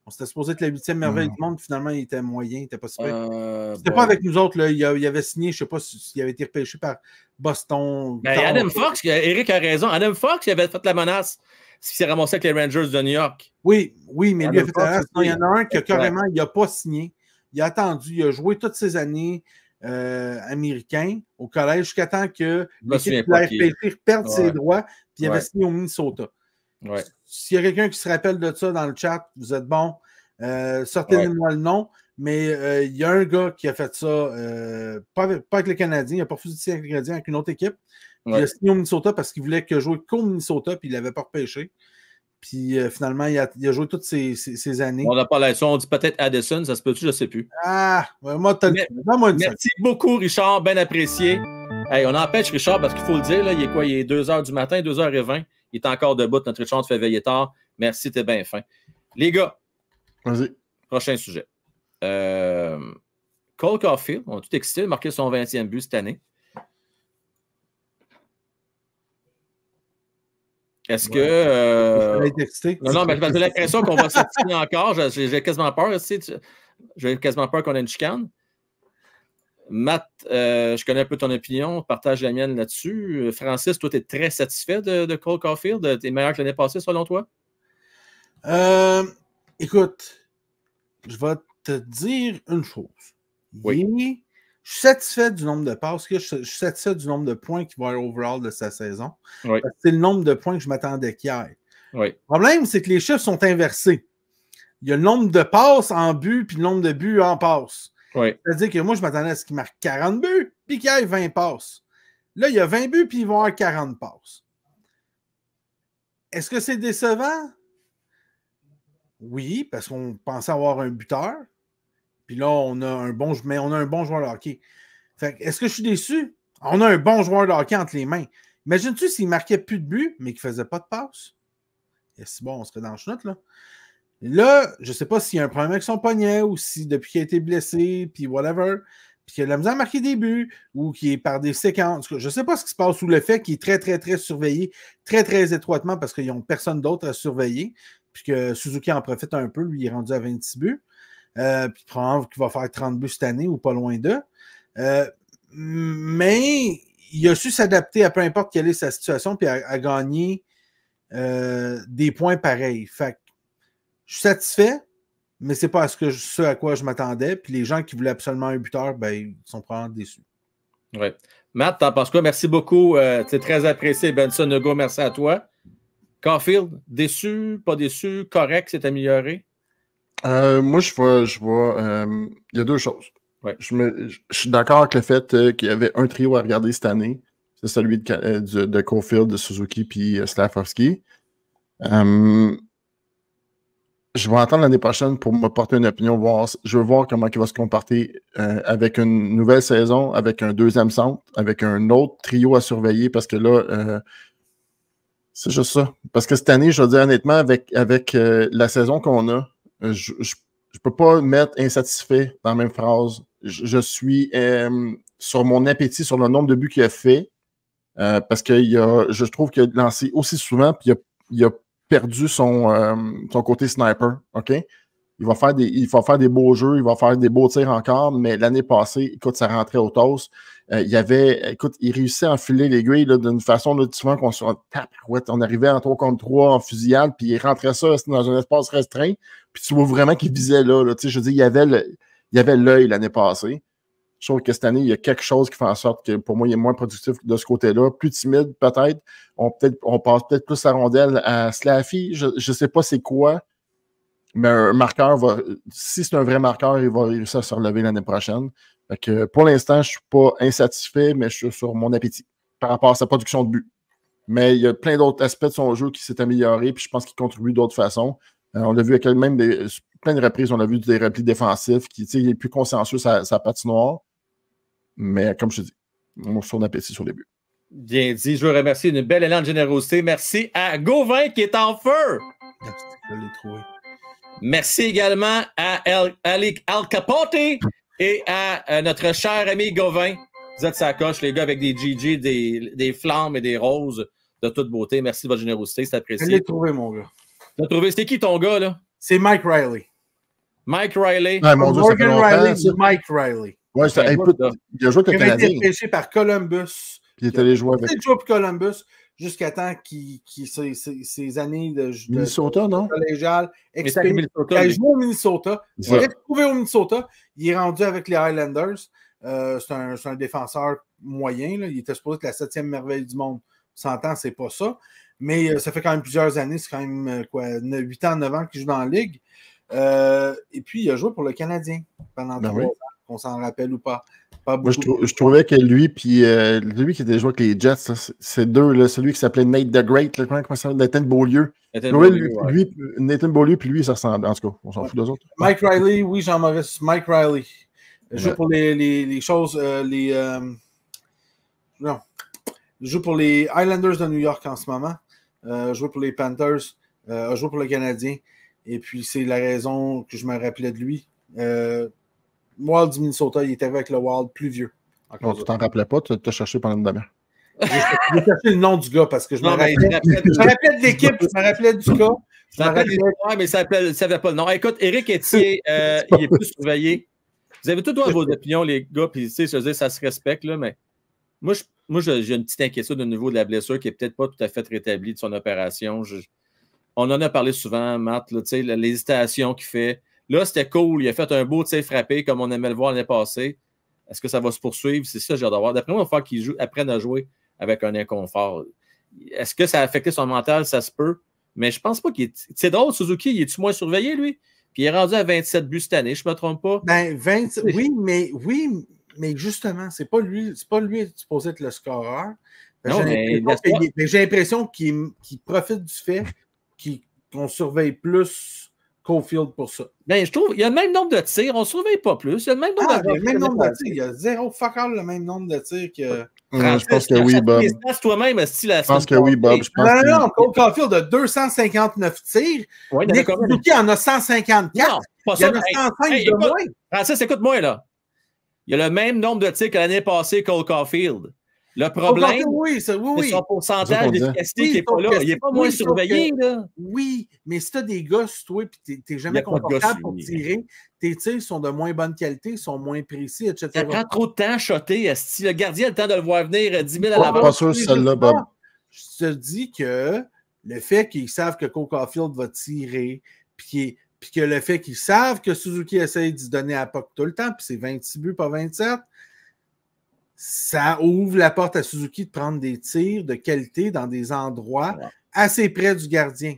On s'était supposé être la huitième merveille mm. du monde, finalement, il était moyen, il était pas super. Euh, C'était pas avec nous autres, là. Il, avait signé, je sais pas s'il avait été repêché par Boston. Ben, Adam Fox, Eric a raison. Adam Fox, il avait fait la menace s'il s'est ramassé avec les Rangers de New York. Oui, oui, mais lui, il a fait la menace. il y en a un qui a carrément, il n'a pas signé. Il a attendu, il a joué toutes ces années. Euh, américain au collège jusqu'à temps que l'équipe de la perde ses droits puis avait signé au Minnesota. S'il y a quelqu'un qui se rappelle de ça dans le chat, vous êtes bon. Euh, Sortez-moi le nom. Mais euh, il y a un gars qui a fait ça, euh, pas avec, pas, avec, les Canadiens, il n'a pas refusé de signer avec le avec une autre équipe. Il a signé au Minnesota parce qu'il voulait jouer qu'au Minnesota, puis il l'avait pas repêché. Puis euh, finalement, il a, joué toutes ces, années. On n'a pas l'air. on dit peut-être Addison, ça se peut-tu, je ne sais plus. Ah, moi, t'as Merci beaucoup, Richard, bien apprécié. on empêche Richard parce qu'il faut le dire, là, il est quoi? Il est 2h du matin, 2h20. Il est encore debout. Notre Richard fait veiller tard. Merci, t'es bien fin. Les gars. Vas-y. Prochain sujet. Euh, Cole Caulfield, on est tout excité marqué son 20e but cette année. Est-ce que. Euh, non, non, mais j'ai l'impression qu'on va tirer encore. J'ai quasiment peur. J'ai quasiment peur qu'on ait une chicane. Matt, euh, je connais un peu ton opinion, partage la mienne là-dessus. Francis, toi, tu es très satisfait de, Cole Caulfield. Tu es meilleur que l'année passée, selon toi? Euh, écoute, je vais te dire une chose. Oui. Je suis satisfait du nombre de passes que je, suis satisfait du nombre de points qu'il va avoir overall de sa saison. C'est le nombre de points que je m'attendais y Oui. Le problème, c'est que les chiffres sont inversés. Il y a le nombre de passes en but puis le nombre de buts en passes. C'est-à-dire que moi, je m'attendais à ce qu'il marque 40 buts puis qu'il aille 20 passes. Là, il y a 20 buts puis il va avoir 40 passes. Est-ce que c'est décevant? Oui, parce qu'on pensait avoir un buteur. Puis là, on a un bon, mais on a un bon joueur de hockey. est-ce que je suis déçu? On a un bon joueur de hockey entre les mains. Imagine-tu s'il marquait plus de buts, mais qu'il faisait pas de passe? Et eh, si bon, on serait dans le chenot, là. Là, je sais pas s'il y a un problème avec son poignet ou si depuis qu'il a été blessé, puis whatever, puis qu'il a de à marquer des buts ou qu'il est par des séquences. Je sais pas ce qui se passe sous le fait qu'il est très, très, très surveillé, très, très étroitement parce qu'ils a personne d'autre à surveiller, puis que Suzuki en profite un peu, lui, il est rendu à 26 buts. Euh, puis probablement qu'il va faire 30 buts cette année ou pas loin d'eux. Euh, mais il a su s'adapter à peu importe quelle est sa situation, puis à, gagner euh, des points pareils. Fait je suis satisfait, mais c'est pas ce, que je, ce à quoi je m'attendais. Puis les gens qui voulaient absolument un buteur, ben, ils sont probablement déçus. Ouais, Matt, t'en penses quoi? Merci beaucoup. c'est très apprécié, Benson Nego. Merci à toi. Caulfield, déçu, pas déçu, correct, c'est amélioré? Euh, moi, je vois, je vois, euh, il y a deux choses. Je, suis d'accord avec le fait euh, qu'il y avait un trio à regarder cette année. C'est celui de, de, Cofield, de Suzuki puis Slavovski. je vais attendre l'année prochaine pour me porter une opinion. je veux voir comment il va se comporter avec une nouvelle saison, avec un deuxième centre, avec un autre trio à surveiller parce que là, c'est juste ça. Parce que cette année, je veux dire honnêtement, avec, avec la saison qu'on a, euh, je ne peux pas mettre insatisfait dans la même phrase. Je, suis euh, sur mon appétit, sur le nombre de buts qu'il a fait, euh, parce que je trouve qu'il a lancé aussi souvent, puis il a, perdu son, son, côté sniper. OK? Il va, faire des, il faire des beaux jeux, il va faire des beaux tirs encore, mais l'année passée, écoute, ça rentrait au toss. Euh, il y avait, écoute, il réussissait à enfiler l'aiguille d'une façon, là, souvent qu'on se ouais, on arrivait en 3 contre 3 en fusillade, puis il rentrait ça dans un espace restreint, puis tu vois vraiment qu'il visait là. là tu sais, je dis il y avait il y avait l'œil l'année passée. Je trouve que cette année, il y a quelque chose qui fait en sorte que pour moi, il est moins productif de ce côté-là. Plus timide, peut-être. On, peut on passe peut-être plus la rondelle à Slaffy. Je ne sais pas c'est quoi. Mais un marqueur va, si c'est un vrai marqueur, il va réussir à se relever l'année prochaine. pour l'instant, je ne suis pas insatisfait, mais je suis sur mon appétit par rapport à sa production de but. Mais il y a plein d'autres aspects de son jeu qui s'est amélioré, puis je pense qu'il contribue d'autres façons. Euh, on l'a vu avec même plein de reprises, on a vu des replis défensifs qui il est plus consciencieux sa, sa patinoire. Mais comme je te dis, on son appétit sur les buts. Bien dit, je veux remercier une belle élan de générosité. Merci à Gauvin qui est en feu. Je l'ai Merci également à Al Capote et à, notre cher ami Gauvin. Vous êtes sacoche, les gars, avec des GG, des, des, flammes et des roses de toute beauté. Merci de votre générosité, c'est apprécié. Je l'ai trouvé, mon gars. L'as trouvé. C'était qui ton gars, là? C'est Mike Riley. Mike Riley. Morgan Riley, c'est Mike Riley. Ouais, c'est un peu. Il a joué avec le Il a été pêché par Columbus. il était allé jouer avec. a joué Columbus jusqu'à temps qu'il ces ses, années de, de Minnesota, non? collégial. Il a joué au Minnesota. Il est retrouvé au Minnesota. Il est rendu avec les Highlanders. Euh, c'est un, défenseur moyen. Il était supposé être la septième merveille du monde. S'entend, c'est pas ça. Mais euh, ça fait quand même plusieurs années, c'est quand même euh, quoi, 8 ans, 9 ans qu'il joue dans la Ligue. et puis, il a joué pour le Canadien pendant ben ans, qu'on s'en rappelle ou pas je, trouvais que lui, puis euh, lui qui était joué avec les Jets, c'est deux, là, celui qui s'appelait Nate the Great, comment ça Nathan Beaulieu. Nathan Beaulieu, lui, Nathan Beaulieu, puis lui, ça ressemble. En tout cas, on s'en fout des autres. Mike Riley, oui, Jean-Maurice. Mike Riley. Je joue pour les, choses, euh, les. Euh, non. Il joue pour les Islanders de New York en ce moment. Je joue pour les Panthers. Je joue pour le Canadien. Et puis, c'est la raison que je me rappelais de lui. Wild du Minnesota, il était avec le Wild plus vieux. Non, tu t'en rappelais pas, tu as cherché pendant une demi Je J'ai cherché le nom du gars parce que je me ben, rappelais. Je me de l'équipe, ça me du gars. Je me rappelais noms mais ça ne savait pas le nom. Eh, écoute, Eric Etier, euh, il est plus surveillé. Vous avez tout droit à vos opinions, les gars, puis tu sais, ça se respecte, là, mais moi, moi, j'ai une petite inquiétude au niveau de la blessure qui n'est peut-être pas tout à fait rétablie de son opération. on en a parlé souvent, Matt, l'hésitation qu'il fait. Là, c'était cool. Il a fait un beau tir frappé comme on aimait le voir l'année passée. Est-ce que ça va se poursuivre? C'est ça que j'ai hâte d'avoir. D'après moi, il va falloir qu'il apprenne à jouer avec un inconfort. Est-ce que ça a affecté son mental? Ça se peut. Mais je pense pas qu'il est. C'est drôle, Suzuki, il est-tu moins surveillé, lui? Puis il est rendu à 27 buts cette année, je me trompe pas. Ben, oui, mais oui, mais justement, c'est pas lui, c'est pas lui supposé être le scoreur. Ben, mais ben, J'ai l'impression qu'il profite du fait qu'on surveille plus Cofield pour ça. Ben, je trouve, il y a le même nombre de tirs, on ne surveille pas plus. Il y a le même nombre, ah, de, même nombre de tirs. Il y a zéro fuck all le même nombre de tirs que. je pense que oui, Bob. toi-même, si Je pense que oui, Bob. non, non, non. Cole a 259 tirs. Oui, Nick Suzuki en a 154. Non, il y en a 105 de Francis, écoute-moi, là. Il y a le même nombre de tirs que l'année passée, Cole Caulfield. Le problème, c'est son pourcentage d'efficacité qui n'est pas là. Il n'est pas moins surveillé. Oui, mais si tu as des gosses, toi, puis tu n'es jamais confortable pour tirer, tes tirs sont de moins bonne qualité, sont moins précis, etc. Ça prend trop de temps à shotter. Si le gardien a le temps de le voir venir 10 euh, 000 à la base. Je te dis que le fait qu'ils savent que coca Caulfield va tirer, puis que le fait qu'ils savent que Suzuki essaye de se donner à POC tout le temps, puis c'est 26 buts, pas 27, ça ouvre la porte à Suzuki de prendre des tirs de qualité dans des endroits assez près du gardien.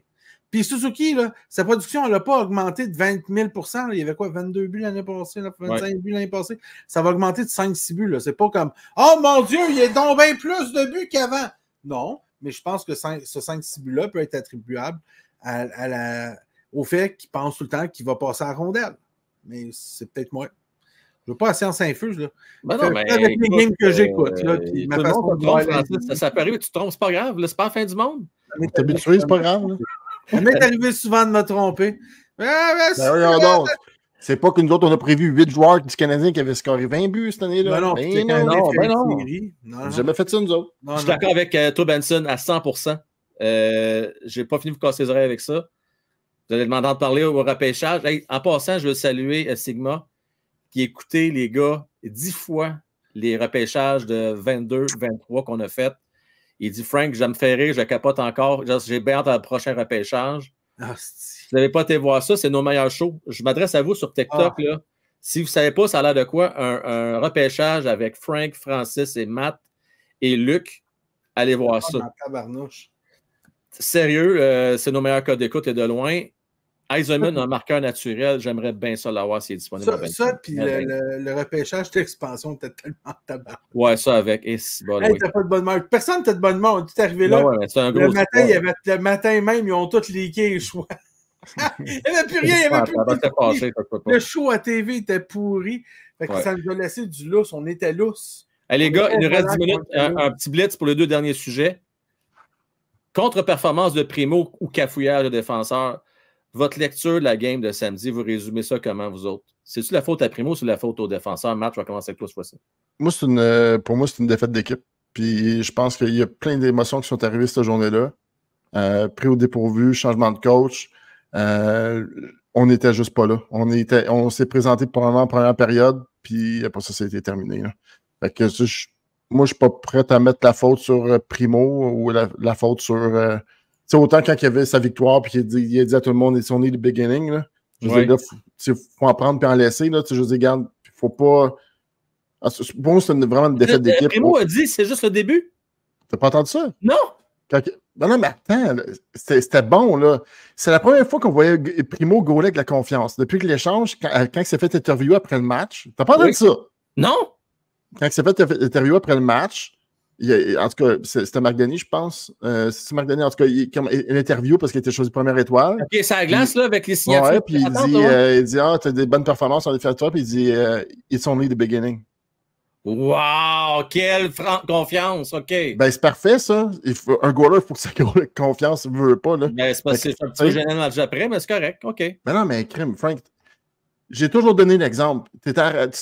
Puis Suzuki, sa production, elle n'a pas augmenté de 20 000 Il y avait quoi, 22 buts l'année passée, 25 buts l'année passée. Ça va augmenter de 5-6 buts. C'est pas comme Oh mon Dieu, il est donc 20 plus de buts qu'avant. Non, mais je pense que ce 5-6 buts-là peut être attribuable au fait qu'il pense tout le temps qu'il va passer à la rondelle. Mais c'est peut-être moins… Je veux pas assez en infuse, là. Ben mais avec les games que j'écoute, là. Euh, ça, ça arriver. tu te trompes, c'est pas grave, C'est pas la fin du monde. Ah, t'es habitué, c'est pas grave, On Ça m'est arrivé souvent de me tromper. Ah, ben c'est pas que nous autres, on a prévu 8 joueurs du Canadien qui avaient scoré 20 buts cette année-là. Ben non, non, non, ben non. Jamais fait ça, nous autres. Je suis d'accord avec euh, Tobenson Benson, à 100%. Je euh, J'ai pas fini de vous casser les oreilles avec ça. Vous allez demander de parler au, repêchage. en passant, je veux saluer Sigma qui écoutez, les gars, dix fois les repêchages de 22, 23 qu'on a fait. Il dit Frank, je me rire, je capote encore. J'ai bien hâte à le prochain repêchage. vous n'avez pas été voir ça, c'est nos meilleurs shows. Je m'adresse à vous sur TikTok. Ah. Si vous ne savez pas, ça a l'air de quoi un, repêchage avec Frank, Francis et Matt et Luc. Allez voir ah, ça. Sérieux, euh, c'est nos meilleurs codes d'écoute et de loin. Eisenman, un marqueur naturel, j'aimerais bien ça l'avoir s'il est disponible. Ça, ça puis le, repêchage d'expansion était tellement tabac. Ouais, ça avec. Bah, t'as pas de bonne Personne t'a de bonne humeur. Tu es arrivé là. Ben le, matin, le matin même, ils ont tous leaké les choix. il n'y avait plus rien. Il n'y avait plus rien. le show à TV était pourri. Ça nous a laissé du lousse. On était lousse. Allez, les gars, il nous reste 10 minutes. un petit blitz pour les deux derniers sujets. Contre-performance de Primo ou cafouillage de défenseur votre lecture de la game de samedi, vous résumez ça comment, vous autres? C'est-tu la faute à Primo ou c'est la faute aux défenseurs? Match je commencer avec toi fois-ci. Moi, une, euh, pour moi, c'est une défaite d'équipe. Puis je pense qu'il y a plein d'émotions qui sont arrivées cette journée-là. Euh, pris au dépourvu, changement de coach. Euh, on n'était juste pas là. On, était, on s'est présenté pendant la première période, puis après ça, c'était terminé. moi, je ne suis pas prêt à mettre la faute sur Primo ou la, faute sur c'est autant quand il avait sa victoire, puis il, il a dit, à tout le monde, ils sont nés le beginning, là. Je veux faut, faut en prendre puis en laisser, là. Je dis faut pas. bon, ah, c'est vraiment une défaite d'équipe. Primo a dit, c'est juste le début. T'as pas entendu ça? Non! Non, non, mais attends, c'était bon, là. C'est la première fois qu'on voyait Primo gauler avec la confiance. Depuis que l'échange, quand, euh, quand, il s'est fait interview après le match, t'as pas entendu ça? Non! Quand il s'est fait interview après le match, en tout cas, c'était Marc Denis, je pense. Euh, c'est Marc Denis, en tout cas, il, interview parce qu'il était choisi première étoile. OK, ça glace, là, avec les signatures. Ouais, puis il dit, euh, il dit, Ah, t'as des bonnes performances, on a fait toi. Puis il dit ils euh, It's only the beginning. Wow, quelle confiance, OK. Ben, c'est parfait, ça. Il faut, un goaler, il faut que sa confiance ne veut pas. Là. Ben, c'est pas, c'est un petit peu gênant après, mais c'est correct, OK. Mais ben non, mais crime, Frank, j'ai toujours donné l'exemple. Tu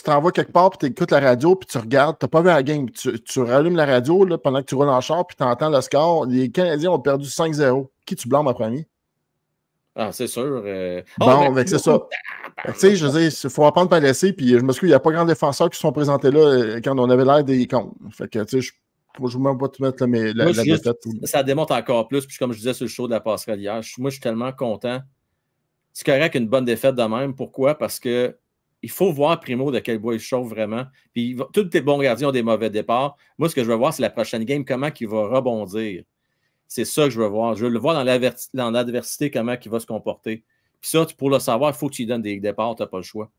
t'envoies quelque part, puis tu écoutes la radio, puis tu regardes, tu n'as pas vu la game. Tu, rallumes la radio pendant que tu roules en char, puis tu entends le score. Les Canadiens ont perdu 5-0. Qui tu blâmes en premier? Ah, c'est sûr. Euh. Ah, bon, ben, c'est oh, ça. Tu sais, je veux il faut apprendre par laisser. Puis je me souviens, il n'y a pas grand défenseur qui sont présentés là euh, quand on avait l'air des icônes. Fait que, tu sais, je pas te mettre mais la, Ça démonte encore plus. Puis comme je disais sur le show de la passerelle hier, moi, je suis tellement content c'est correct une bonne défaite de même. Pourquoi? Parce que il faut voir Primo de quel bois il chauffe vraiment. Puis tous tes bons gardiens ont des mauvais départs. Moi, ce que je veux voir, c'est la prochaine game, comment il va rebondir. C'est ça que je veux voir. Je veux le voir dans l'adversité, comment il va se comporter. Puis ça, pour le savoir, il faut que tu lui donnes des départs, tu n'as pas le choix.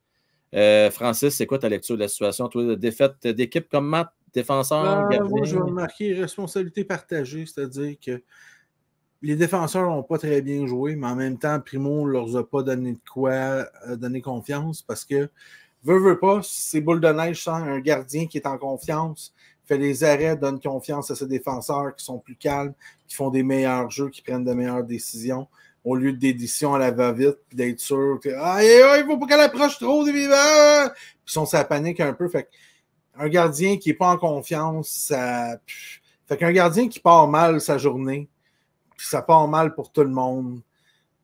Euh, Francis, c'est quoi ta lecture de la situation? Toi, défaite d'équipe comme Matt, défenseur, ben, Moi, je veux marquer responsabilité partagée, c'est-à-dire que les défenseurs n'ont pas très bien joué, mais en même temps, Primo ne leur a pas donné de quoi euh, donner confiance parce que, veut, veut pas, C'est boules de neige sans un gardien qui est en confiance, fait les arrêts, donne confiance à ses défenseurs qui sont plus calmes, qui font des meilleurs jeux, qui prennent de meilleures décisions, au lieu d'édition à la va-vite, puis d'être sûr que, ah, il faut pas qu'elle approche trop des vivants, puis sont sa panique un peu. Fait un gardien qui n'est pas en confiance, ça. Fait qu'un gardien qui part mal sa journée, ça part mal pour tout le monde.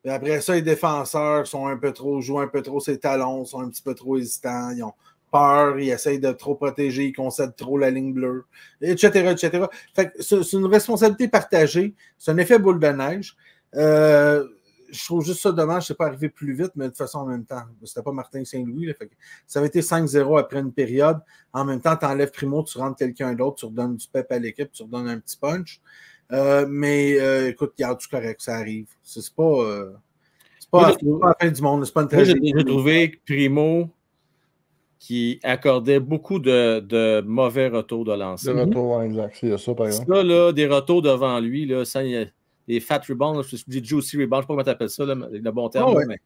après ça, les défenseurs sont un peu trop, jouent un peu trop ses talons, sont un petit peu trop hésitants, ils ont peur, ils essayent de trop protéger, ils concèdent trop la ligne bleue, etc. etc. c'est une responsabilité partagée, c'est un effet boule de neige. Euh, je trouve juste ça dommage, c'est pas arrivé plus vite, mais de toute façon, en même temps, c'était pas Martin Saint-Louis. Ça avait été 5-0 après une période. En même temps, tu enlèves Primo, tu rentres quelqu'un d'autre, tu redonnes du pep à l'équipe, tu redonnes un petit punch. Euh, mais euh, écoute, il y a tout correct, ça arrive. C'est pas, euh, pas, la fin du monde, c'est pas une J'ai trouvé Primo qui accordait beaucoup de, de mauvais retours de lancer. Des retours, exact. C'est ça, par exemple. là, des retours devant lui, là, des fat rebounds, je juicy rebounds, je ne sais pas comment tu appelles ça, là, le bon terme. Ah mais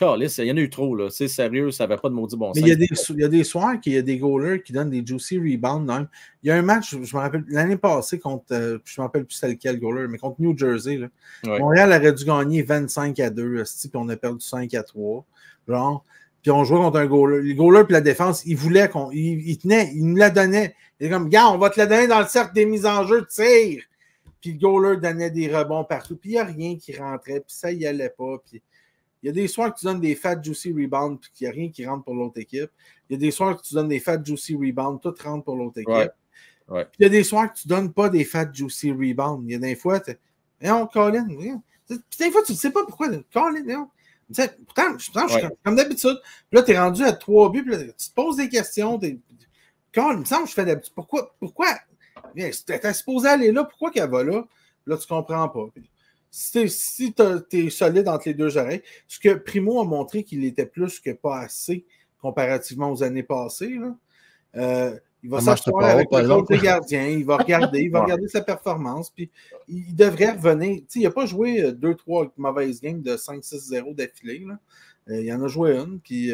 il y en a eu trop, là. C'est sérieux, ça n'avait pas de maudit bon sens. Mais il y, a des, y a soirs qu'il y a des goalers qui donnent des juicy rebounds. Il y a un match, je me rappelle, l'année passée contre, euh, je ne me rappelle plus c'est lequel goaler, mais contre New Jersey. Montréal aurait dû gagner 25 à 2, puis on a perdu 5 à 3. Genre, puis on jouait contre un goaler. Le goaler puis la défense, il voulait qu'on. Il ils tenaient, nous la donnait. Ils étaient comme, gars, on va te la donner dans le cercle des mises en jeu, tire. Puis le goaler donnait des rebonds partout, puis il n'y a rien qui rentrait, puis ça y allait pas. Puis il y a des soirs que tu donnes des fat juicy rebounds puis qu'il n'y a rien qui rentre pour l'autre équipe. Il y a des soirs que tu donnes des fat juicy rebounds, tout rentre pour l'autre équipe. Puis il y a des soirs que tu ne donnes pas des fat juicy rebounds. Il y a des fois, tu on Colin, des fois, tu ne sais pas pourquoi. Colin, non. Pourtant, je suis comme, d'habitude. Puis là, tu es rendu à trois buts, puis tu te poses des questions. Colin, il me semble que je fais d'habitude. Pourquoi? Pourquoi? es supposé aller là, pourquoi qu'elle va là? Là, tu comprends pas si, si tu es solide entre les deux oreilles, ce que Primo a montré qu'il était plus que pas assez comparativement aux années passées. Euh, il va s'asseoir avec les autres gardiens, il va regarder, il va regarder sa performance, puis il devrait revenir. il n'a pas joué euh, deux trois mauvaises games de 5-6-0 d'affilée. Euh, il en a joué une, puis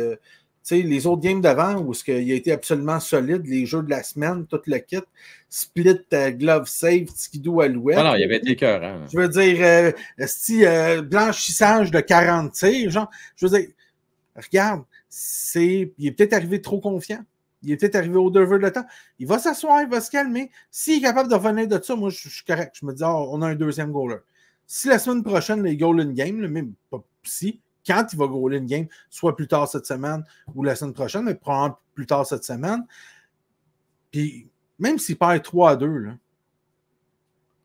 sais, les autres games d'avant, où ce il a été absolument solide, les jeux de la semaine, tout le kit, Split, euh, Glove Save, Skidoo à l'ouest. Ah non, il y avait des cœurs. Hein. Je veux dire, euh, si, euh, blanchissage de 40 tirs, genre, je veux dire, regarde, c'est, il est peut-être arrivé trop confiant. Il est peut-être arrivé au devant de temps. Il va s'asseoir, il va se calmer. S'il est capable de revenir de ça, moi, je, suis correct. Je me dis, oh, on a un deuxième goaler. Si la semaine prochaine, les in Game, le même pas si, quand il va gauler une game, soit plus tard cette semaine ou la semaine prochaine, mais probablement plus tard cette semaine. Puis même s'il perd 3 à 2, là,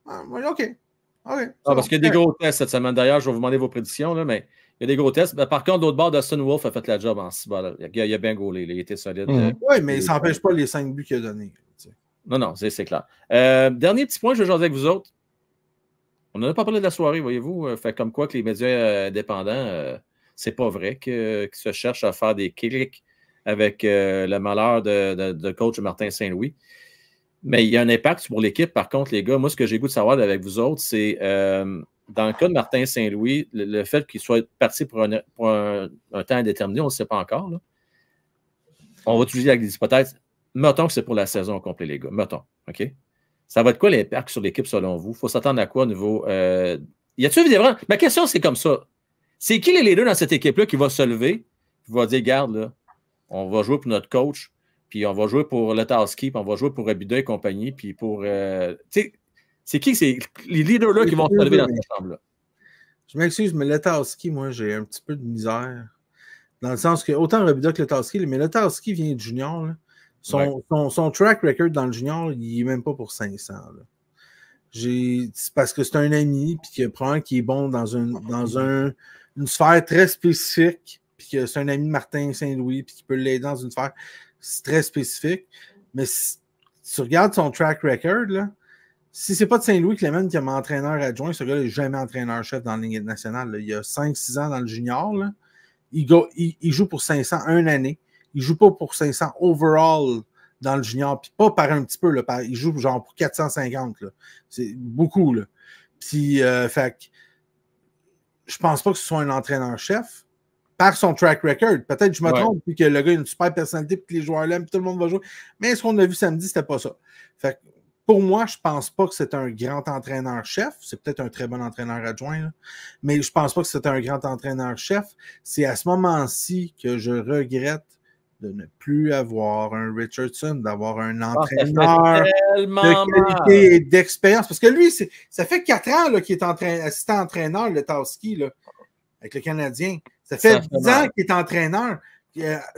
ah, OK. Ah, parce qu'il y a des gros tests cette semaine. D'ailleurs, je vais vous demander vos prédictions, là, mais il y a des gros tests. par contre, d'autre part, Dustin Wolf a fait la job en 6 balles. Il, il a, bien gaulé. Il était solide. Mhm. Euh, oui, mais ça n'empêche pas les 5 buts qu'il a donnés. Non, non, c'est clair. Euh, dernier petit point, je vais avec vous autres. On n'en a pas parlé de la soirée, voyez-vous. Euh, fait comme quoi que les médias indépendants, c'est pas vrai qu'ils se cherchent à faire des clics avec euh, le malheur de, coach Martin Saint-Louis. Mais il y a un impact pour l'équipe. Par contre, les gars, moi, ce que j'ai goût de savoir avec vous autres, c'est euh, dans le cas de Martin Saint-Louis, le, fait qu'il soit parti pour, un, temps indéterminé, on ne sait pas encore. On va utiliser avec des hypothèses. Mettons que c'est pour la saison complète, les gars. Mettons. OK? Ça va être quoi l'impact sur l'équipe selon vous? Il faut s'attendre à quoi au niveau. Euh, y a-t-il vraiment. Ma question, c'est comme ça. C'est qui les leaders dans cette équipe-là qui va se lever, et va dire, garde, là, on va jouer pour notre coach, puis on va jouer pour le puis on va jouer pour Rabida et compagnie, puis pour. Euh, c'est qui c'est les leaders-là qui vont se lever dans cette chambre-là? Je m'excuse, mais le moi, j'ai un petit peu de misère. Dans le sens que, autant Rabida que le mais le vient de junior. Son, track record dans le junior, il n'est même pas pour 500. C'est parce que c'est un ami, puis qui probablement qui est bon dans un, dans un une sphère très spécifique, puis que c'est un ami de Martin Saint-Louis, puis qui peut l'aider dans une sphère très spécifique. Mais si tu regardes son track record, là, si c'est pas de Saint-Louis Clément qui est mon entraîneur adjoint, ce gars-là n'est jamais entraîneur-chef dans la ligne nationale. Il a 5-6 ans dans le junior. Il, il, joue pour 500 une année. Il joue pas pour 500 overall dans le junior. Puis pas par un petit peu. il joue genre pour 450. C'est beaucoup. Là. Puis, euh, fac je pense pas que ce soit un entraîneur-chef par son track record. Peut-être que je me trompe, puis que le gars a une super personnalité, puis que les joueurs l'aiment, puis tout le monde va jouer. Mais ce qu'on a vu samedi, c'était pas ça. pour moi, je pense pas que c'est un grand entraîneur-chef. C'est peut-être un très bon entraîneur adjoint, mais je pense pas que c'est un grand entraîneur-chef. C'est à ce moment-ci que je regrette de ne plus avoir un Richardson, d'avoir un ah, entraîneur de qualité et d'expérience. Parce que lui, ça fait quatre ans qu'il est assistant entraîneur, le Towski, avec le Canadien. Ça fait dix ans qu'il est entraîneur,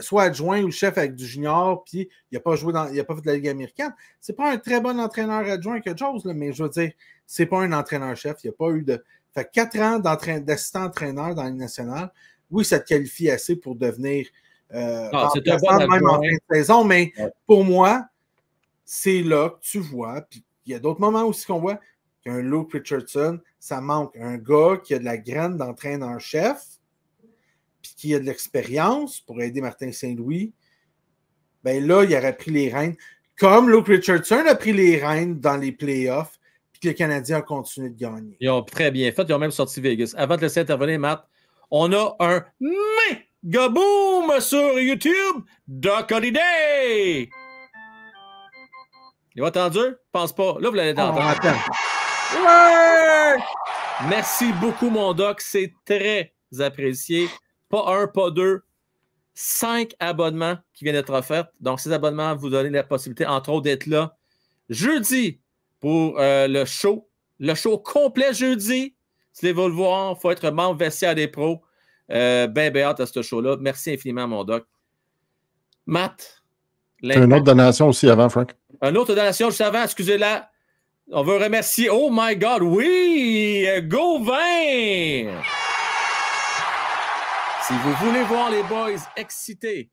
soit adjoint ou chef avec du junior, puis il n'a pas joué dans, il a pas fait de la Ligue américaine. C'est pas un très bon entraîneur adjoint que Jones, mais je veux dire, c'est pas un entraîneur-chef. Il a pas eu de. Ça fait quatre ans d'assistant entraîneur dans la nationale. Oui, ça te qualifie assez pour devenir euh, ah, même en fin de hein. saison, mais pour moi, c'est là que tu vois. Puis il y a d'autres moments aussi qu'on voit qu'un Luke Richardson, ça manque un gars qui a de la graine d'entraîneur-chef, puis qui a de l'expérience pour aider Martin Saint-Louis. Ben là, il aurait pris les rênes. Comme Luke Richardson a pris les rênes dans les playoffs, puis que les Canadiens ont continué de gagner. Ils ont très bien fait. Ils ont même sorti Vegas. Avant de laisser intervenir, Matt, on a un Gaboum sur YouTube, Doc Holiday! Il va entendu? Pense pas. Là, vous l'avez ah, entendu. Merci beaucoup, mon doc. C'est très apprécié. Pas un, pas deux. Cinq abonnements qui viennent d'être offerts. Donc, ces abonnements vous donnent la possibilité, entre autres, d'être là jeudi pour euh, le show. Le show complet jeudi. Si vous le voir, il faut être membre vestiaire des pros. Euh, ben, ben à ce show-là. Merci infiniment, mon doc. Matt. Une autre donation aussi avant, Frank. Une autre donation juste avant, excusez-la. On veut remercier. Oh my God, oui! Go Gauvin! Si vous voulez voir les boys excités,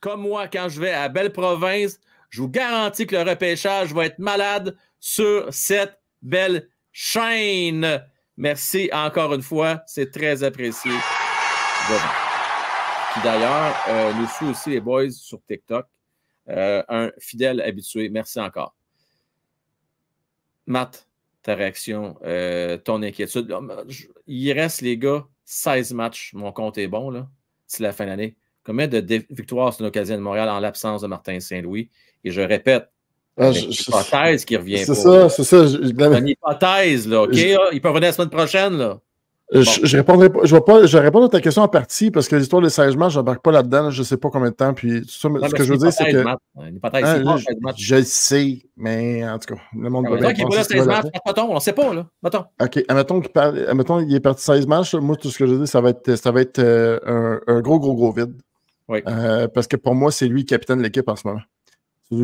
comme moi quand je vais à Belle Province, je vous garantis que le repêchage va être malade sur cette belle chaîne. Merci encore une fois, c'est très apprécié. Qui d'ailleurs euh, nous suit aussi les boys sur TikTok. Euh, un fidèle habitué. Merci encore. Matt, ta réaction, euh, ton inquiétude. Il reste, les gars, 16 matchs. Mon compte est bon, là. C'est la fin de l'année. Combien de victoires sur l'occasion de Montréal en l'absence de Martin Saint-Louis? Et je répète, ah, c'est une hypothèse qui revient. C'est ça, c'est ça. une hypothèse, là, OK? Il peut revenir la semaine prochaine, là. Euh, je, répondrai je vais répondre à ta question en partie parce que l'histoire des 16 matchs, n'embarque pas là-dedans, je ne sais pas combien de temps. Puis ce que je veux dire, c'est que. Hein, je, le sais, mais en tout cas, le monde va bien. qu'il est 16 matchs, on sait pas, là. Mettons. OK, admettons qu'il, est parti 16 matchs. Moi, tout ce que je veux ça va être, ça va être euh, un, gros, gros, gros vide. Oui. Euh, parce que pour moi, c'est lui le capitaine de l'équipe en ce moment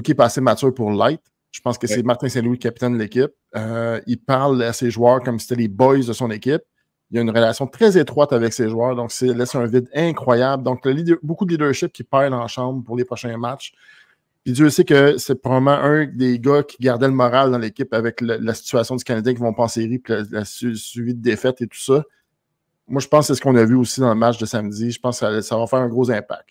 qui est assez mature pour Light. Je pense que c'est Martin Saint-Louis, capitaine de l'équipe. Euh, il parle à ses joueurs comme si c'était les boys de son équipe. Il a une relation très étroite avec ses joueurs, donc c'est laisse un vide incroyable. Donc, beaucoup de leadership qui perd en chambre pour les prochains matchs. Puis Dieu sait que c'est probablement un des gars qui gardait le moral dans l'équipe avec la situation du Canadien qui vont pas en série, la, suivi de défaite et tout ça. Moi, je pense que c'est ce qu'on a vu aussi dans le match de samedi. Je pense que ça va faire un gros impact.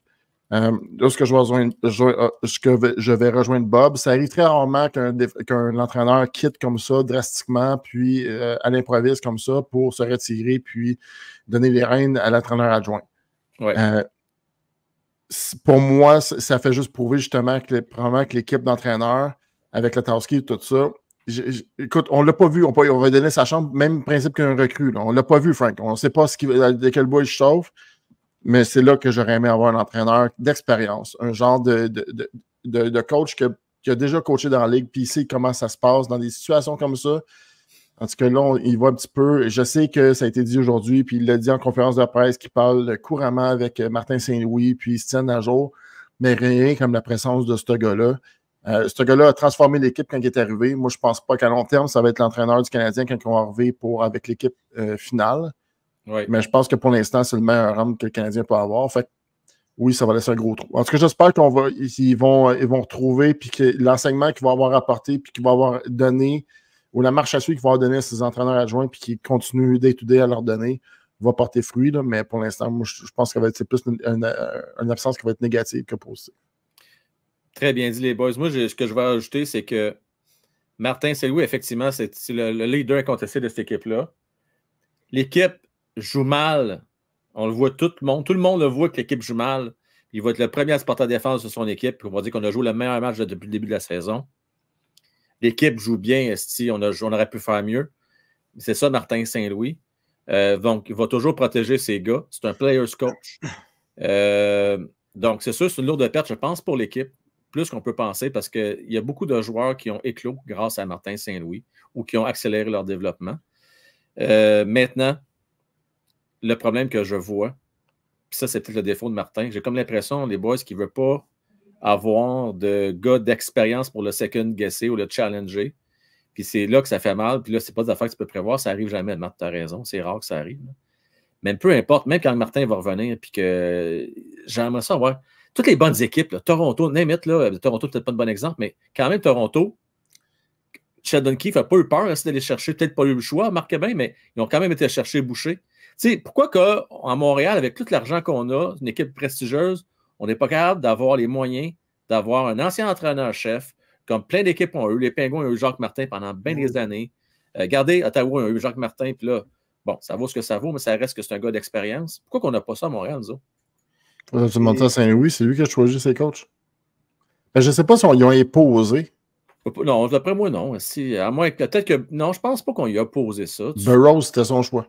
Euh, lorsque je vais, rejoindre, je, vais euh, rejoindre Bob, ça arrive très rarement qu'un entraîneur quitte comme ça drastiquement, puis euh, à l'improviste comme ça, pour se retirer, puis donner les rênes à l'entraîneur adjoint. pour moi, ça fait juste prouver justement que, probablement que l'équipe d'entraîneurs, avec Tarski et tout ça, écoute, on l'a pas vu. On, va donner sa chambre, même principe qu'un recrue. On l'a pas vu, Frank. On ne sait pas ce qui, de quel bois il chauffe. Mais c'est là que j'aurais aimé avoir un entraîneur d'expérience, un genre de, coach qui a déjà coaché dans la ligue, puis il sait comment ça se passe dans des situations comme ça. En tout cas, là, il voit un petit peu. Je sais que ça a été dit aujourd'hui, puis il l'a dit en conférence de presse, qu'il parle couramment avec Martin Saint-Louis, puis ils se à jour, mais rien comme la présence de ce gars-là. Euh, ce gars-là a transformé l'équipe quand il est arrivé. Moi, je ne pense pas qu'à long terme, ça va être l'entraîneur du Canadien quand ils vont arriver pour, avec l'équipe euh, finale. Mais je pense que pour l'instant, c'est le meilleur homme que le Canadien peut avoir. Fait oui, ça va laisser un gros trou. En tout cas, j'espère qu'on va, ils vont, euh, ils vont retrouver, puis que l'enseignement qu'ils vont avoir apporté, puis qu'ils vont avoir donné, ou la marche à suivre qu'ils vont avoir donné à ses entraîneurs adjoints, puis qu'ils continuent d'étudier à leur donner, va porter fruit. mais pour l'instant, moi, je, pense que c'est plus euh, une, absence qui va être négative que positive. Très bien dit, les boys. Moi, ce que je vais ajouter, c'est que Martin Seloui, effectivement, c'est le, le, leader contesté de cette équipe-là. L'équipe joue mal. On le voit tout le monde. Tout le monde le voit que l'équipe joue mal. Il va être le premier à se porter à défense de son équipe. On va dire qu'on a joué le meilleur match depuis le début de la saison. L'équipe joue bien, si on, aurait pu faire mieux. C'est ça, Martin Saint-Louis. Euh, donc, il va toujours protéger ses gars. C'est un player's coach. Euh, donc, c'est sûr, c'est une lourde perte, je pense, pour l'équipe, plus qu'on peut penser, parce qu'il y a beaucoup de joueurs qui ont éclos grâce à Martin Saint-Louis ou qui ont accéléré leur développement. Euh, maintenant, le problème que je vois, ça, c'est peut-être le défaut de Martin, j'ai comme l'impression, les boys, qui ne veulent pas avoir de gars d'expérience pour le second guesser ou le challenger. Puis c'est là que ça fait mal. Puis là, c'est pas des affaires que tu peux prévoir. Ça arrive jamais, Martin. Tu as raison. C'est rare que ça arrive. Mais peu importe, même quand Martin va revenir, puis que j'aimerais ça avoir toutes les bonnes équipes. Toronto, Nemeth, là, Toronto, peut-être pas un bon exemple, mais quand même, Toronto, Sheldon Keefe n'a pas eu peur d'aller chercher, peut-être pas eu le choix, Marc bien, mais ils ont quand même été chercher Boucher sais, pourquoi qu'en Montréal, avec tout l'argent qu'on a, une équipe prestigieuse, on n'est pas capable d'avoir les moyens d'avoir un ancien entraîneur-chef, comme plein d'équipes ont eu. Les Pingouins ont eu Jacques Martin pendant bien des mm. années. Gardez, euh, regardez, Ottawa a eu Jacques Martin, puis là, bon, ça vaut ce que ça vaut, mais ça reste que c'est un gars d'expérience. Pourquoi qu'on n'a pas ça à Montréal, nous tu m'entends, à Saint-Louis, c'est lui qui a choisi ses coachs. Ben, je ne sais pas si on y a imposé. Non, d'après moi, non. à moins peut-être que. Non, je pense pas qu'on y a posé ça. Tu... c'était son choix.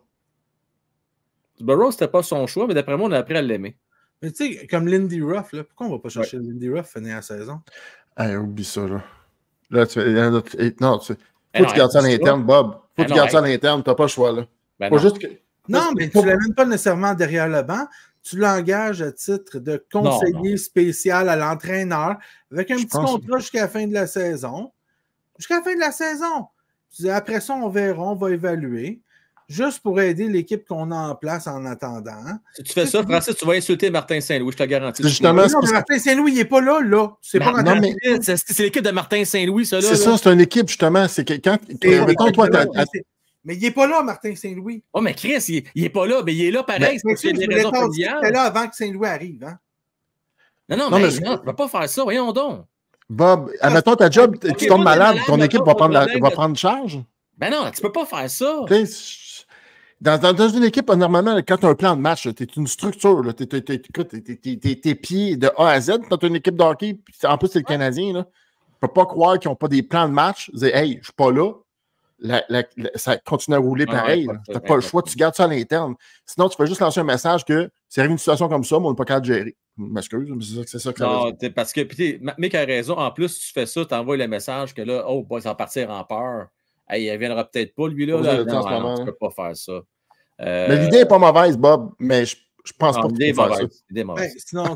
Burrow, ben, c'était pas son choix, mais d'après moi, on a appris à l'aimer. Mais tu sais, comme Lindy Ruff, là, pourquoi on va pas chercher Lindy Ruff finir la saison? Ah, oublie ça, là. Là, tu fais. Non, tu... Ben faut que tu gardes ça à l'interne, Bob. Faut ben que tu gardes ça à l'interne, t'as pas le choix, là. non. mais tu ne l'amènes pas nécessairement derrière le banc. Tu l'engages à titre de conseiller spécial à l'entraîneur avec un petit contrat jusqu'à la fin de la saison. Jusqu'à la fin de la saison. Après ça, on verra, on va évaluer juste pour aider l'équipe qu'on a en place en attendant. Si tu fais ça, Francis, tu vas insulter Martin Saint-Louis, je te garantis. Justement, non, Martin Saint-Louis, il n'est pas là, là. C'est ben, mais... l'équipe de Martin Saint-Louis, ça, C'est ça, c'est une équipe, justement. C'est quand. toi, mais il n'est pas là, Martin Saint-Louis. Oh, mais Chris, il n'est pas là, mais il est là ben, pareil. c'est Il là avant que Saint-Louis arrive, hein. Non, non, mais, tu ne vas pas faire ça, voyons donc. Bob, admettons ah, ta job, tu tombes malade, ton équipe va prendre, va prendre charge? Ben non, tu ne peux pas faire ça. Dans, dans, une équipe, normalement, quand tu as un plan de match, tu es une structure, tu tes pieds de A à Z. Quand tu une équipe d'hockey, en plus, c'est le Canadien, là, ne peux pas croire qu'ils n'ont pas des plans de match. Dire, hey, je ne suis pas là. ça continue à rouler pareil. tu n'as pas le choix, tu gardes ça à l'interne. Sinon, tu peux juste lancer un message que c'est arrivé une situation comme ça, mais on n'est pas capable de gérer. mais c'est ça, que ça parce que, puis, Mick a raison. En plus, tu fais ça, tu envoies le message que là, oh, ils ça va partir en peur il ne viendra peut-être pas, lui, là. Je ne peux pas faire ça. Euh, mais l'idée n'est pas mauvaise, Bob, mais je, je pense pas que l'idée est mauvaise. L'idée mauvaise. sinon,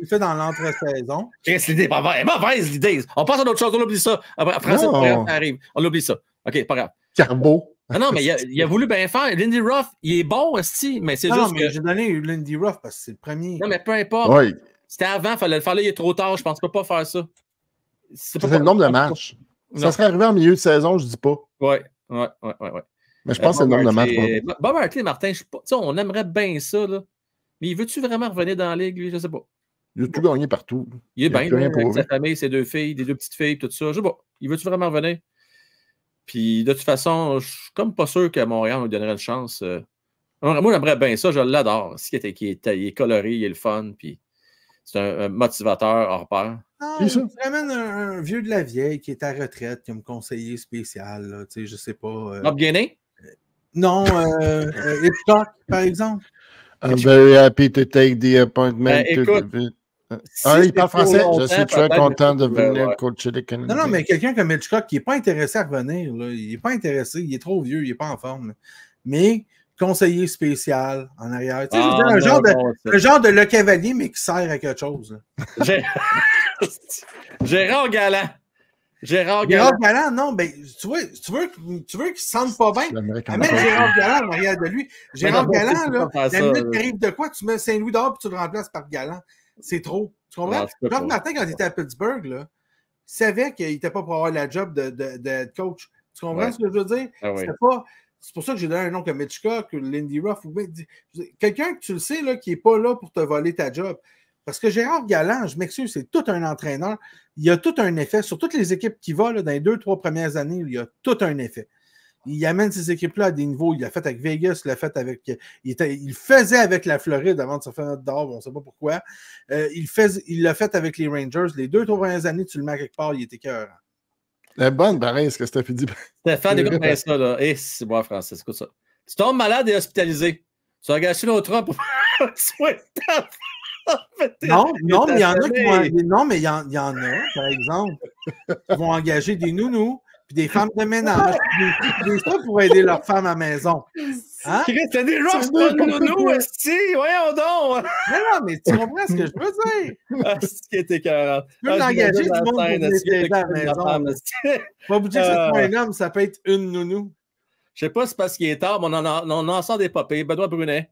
tu fais dans l'entre-saison. l'idée mauvaise. Mauvaise, l'idée. On passe à d'autres choses, on oublie ça. Après, après ça, arrive. On l'oublie ça. OK, pas grave. Carbo. Ah non, mais il a, voulu bien faire. Lindy Ruff, il est bon aussi, mais c'est juste. Non, mais j'ai donné Lindy Ruff parce que c'est le premier. Non, mais peu importe. C'était avant, il fallait le faire il est trop tard, je pense. Tu peux pas faire ça. C'est le nombre de matchs. Ça serait arrivé en milieu de saison, je dis pas. Oui, oui, oui, oui. Ouais. Mais je pense que euh, c'est le de Bob Hartley, Martin, je pas... on aimerait bien ça, là. Mais veux-tu vraiment revenir dans la ligue, lui? Je sais pas. Il a tout gagné partout. Il est bien, avec sa famille, ses deux filles, des deux petites filles, tout ça. Je sais pas. Il veut-tu vraiment revenir? Puis de toute façon, je suis comme pas sûr que Montréal, on donnerait une chance. Euh. Moi, j'aimerais bien ça, je l'adore. Ce qui est, il coloré, il est le fun, puis c'est un, motivateur hors pair. Ah, je ramène un, vieux de la vieille qui est à retraite qui un conseiller spécial. Là, je sais pas. Euh... euh non, euh, euh, Hitchcock, par exemple. I'm very happy to take the appointment. Ben, écoute, ah, il parle français. Je suis très content de venir coacher les Canadiens. Non, non, mais quelqu'un comme Hitchcock qui n'est pas intéressé à revenir, il n'est pas intéressé, il est trop vieux, il n'est pas en forme. Mais conseiller spécial en arrière. Tu sais, ah, un, genre de, le genre de, Le Cavalier, mais qui sert à quelque chose. Gérard Galant. Gérard Galland. Gérard non, ben, tu, veux, tu veux, tu veux qu'il se sente pas bien. Amène Gérard Galland en arrière de lui. Gérard Galant, Galland, là, la minute qui arrive de quoi, tu mets Saint-Louis d'or et tu le remplaces par Galland. C'est trop. Tu comprends? jean Martin, quand il était à Pittsburgh, là, savait qu'il n'était pas pour avoir la job de, de, de coach. Tu comprends ce que je veux dire? Ah C'était pas c'est pour ça que j'ai donné un nom comme que Lindy Ruff, quelqu'un que tu le sais là, qui n'est pas là pour te voler ta job. Parce que Gérard Galland, je m'excuse, c'est tout un entraîneur. Il a tout un effet. Sur toutes les équipes qui vont, dans les deux, trois premières années, il a tout un effet. Il amène ces équipes-là à des niveaux. Il l'a fait avec Vegas, il l'a fait avec. Il, faisait avec la Floride avant de se faire notre d'or, on ne sait pas pourquoi. Euh, il l'a fait avec les Rangers. Les deux, trois premières années, tu le mets quelque part, il était cœur. La bonne, pareil, ce que Steph dit. Stéphane, écoute bien ça, là. Hé, eh, c'est moi, Francesco, écoute ça. Tu tombes malade et hospitalisé. Tu as gâché l'autre homme pour non, non, mais il y en a qui vont, non, mais il y, en a, par exemple, qui vont engager des nounous puis des femmes de ménage, des, des ça pour aider leurs femmes à la maison. Hein? T'as des roches de nous aussi, voyons donc! Mais non, mais tu comprends ce que je veux dire? Ah, c'est qui était écœurant. Tu peux l'engager ah, du monde pour aider à la maison. Pas obligé que ce euh. un homme, ça peut être une nounou. Je sais pas si c'est parce qu'il est tard, mais on en, on en des papés. Benoît Brunet,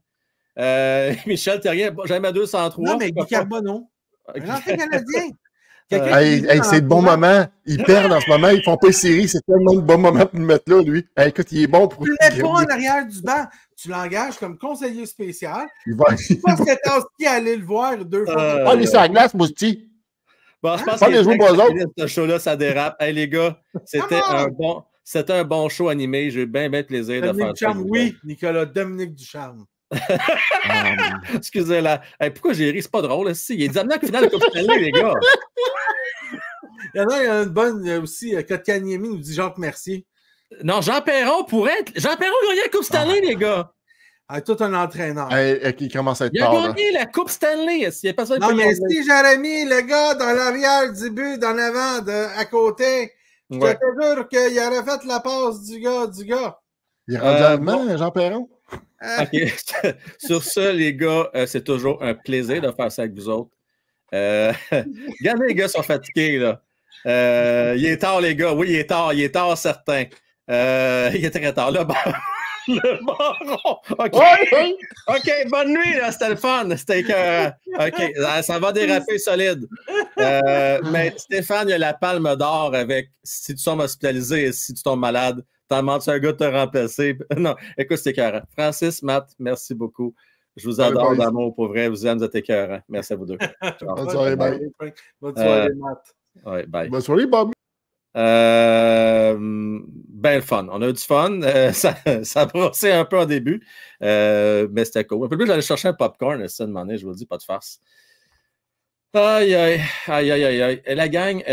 euh, Michel Terrien, jamais 203. Non, mais Guy Carbonneau. Un ancien Canadien c'est le bon moment Ils perdent en ce moment. Ils font pas série. C'est tellement de bon moment pour le mettre là, lui. écoute, il est bon pour. Tu le mets pas en arrière du banc. Tu l'engages comme conseiller spécial. Il va. Je pense que aussi allé le voir deux fois. Oh, il sur la glace, Mousti. Bon, je pense que ce show-là, ça dérape. hey, les gars, c'était un bon. C'était un bon show animé. J'ai bien, bien plaisir Dominique de faire Ducharme, Oui, Nicolas, Dominique Ducharme. Ah, Excusez la. pourquoi j'ai ri? C'est pas drôle. Si. Il y a des finale la coupe Stanley, les gars. il y en a, une bonne euh, aussi. Euh, Kanyemi nous dit Jean-Pierre Mercier. Non, Jean Perron pourrait être. Jean Perron gagnait la Coupe ah. Stanley, les gars. Ah, tout un entraîneur. Euh, il commence à être Il a gagné la Coupe Stanley. y a non, mais si j'avais mis le gars dans l'arrière du but, dans l'avant, à côté, je te jure qu'il aurait fait la passe du gars, du gars. Il est rendu euh, Jean Perron? Ah. Sur ce, les gars, euh, c'est toujours un plaisir de faire ça avec vous autres. Euh, regardez, les gars sont fatigués, là. Euh, il est tard, les gars. Oui, il est tard. Il est tard, certain. il est très tard. Le OK. bonne nuit, Stéphane C'était le fun. OK, ça va déraper solide. mais Stéphane, il y a la palme d'or avec si tu tombes hospitalisé et si tu tombes malade. T'as menti un gars de te remplacer. Non, écoute, c'est écœurant. Francis, Matt, merci beaucoup. Je vous adore d'amour, pour vrai. Vous aimez vous êtes écœurants. Merci à vous deux. Bonne soirée, bye. Bonne soirée, euh, Matt. bye. Bonne soirée, Bob. Euh, ben fun. On a eu du fun. Euh, ça, a brossé un peu au début, euh, mais c'était cool. Un peu plus, j'allais chercher un popcorn à un moment je vous le dis, pas de farce. Aïe, aïe, aïe, aïe, aïe. Et la gang,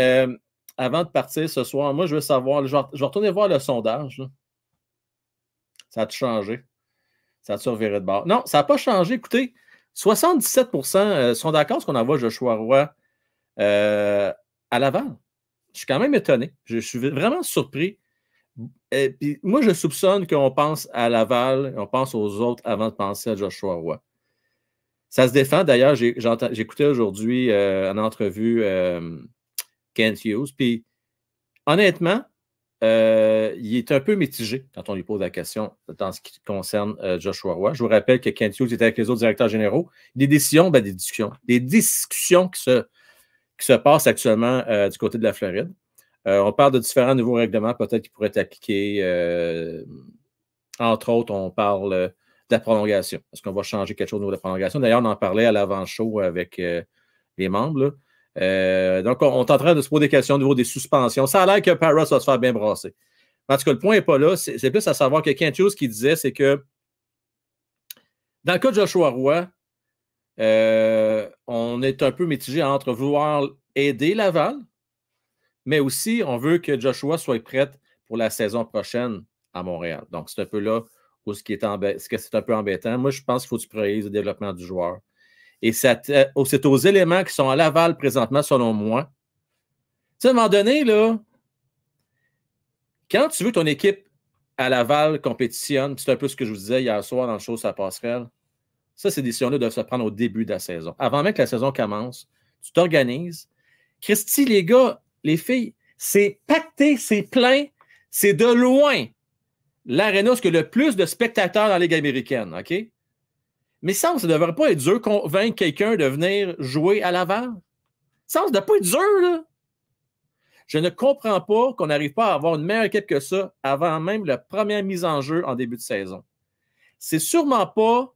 avant de partir ce soir, moi, je veux savoir, je vais retourner voir le sondage. Ça a changé? Ça a-tu de bord? Non, ça n'a pas changé. Écoutez, 77 euh, sont d'accord ce qu'on envoie Joshua Roy euh, à Laval. Je suis quand même étonné. Je suis vraiment surpris. puis, moi, je soupçonne qu'on pense à Laval, on pense aux autres avant de penser à Joshua Roy. Ça se défend. D'ailleurs, j'écoutais aujourd'hui euh, entrevue euh, Kent Hughes. Puis, honnêtement, euh, il est un peu mitigé quand on lui pose la question dans ce qui concerne euh, Joshua Roy. Je vous rappelle que Kent Hughes était avec les autres directeurs généraux. Des décisions, ben, des discussions. Des discussions qui se, qui passent actuellement euh, du côté de la Floride. on parle de différents nouveaux règlements peut-être qui pourraient être appliqués. entre autres, on parle de la prolongation. Est-ce qu'on va changer quelque chose au niveau de la prolongation? D'ailleurs, on en parlait à l'avant-show avec les membres. Euh, donc, on, est en train de se poser des questions au niveau des suspensions. Ça a l'air que Paris va se faire bien brasser. En tout cas, le point n'est pas là. C'est plus à savoir que Kent Hughes qui disait, c'est que dans le cas de Joshua Roy, euh, on est un peu mitigé entre vouloir aider Laval, mais aussi on veut que Joshua soit prête pour la saison prochaine à Montréal. Donc, c'est un peu là où ce qui est, ce un peu embêtant. Moi, je pense qu'il faut que tu priorises le développement du joueur. Et euh, oh, c'est aux éléments qui sont à l'aval présentement, selon moi. Tu sais, à un moment donné, là, quand tu veux que ton équipe à Laval compétitionne, c'est un peu ce que je vous disais hier soir dans le show, ça passerelle. Ça, ces décisions-là doivent se prendre au début de la saison. Avant même que la saison commence, tu t'organises. Christy, les gars, les filles, c'est pacté, c'est plein, c'est de loin l'aréna, ce que le plus de spectateurs dans la Ligue américaine, OK? Mais ça, ça devrait pas être dur convaincre quelqu'un de venir jouer à l'avant. Ça, ça devrait pas être dur, là. Je ne comprends pas qu'on n'arrive pas à avoir une meilleure équipe que ça avant même la première mise en jeu en début de saison. C'est sûrement pas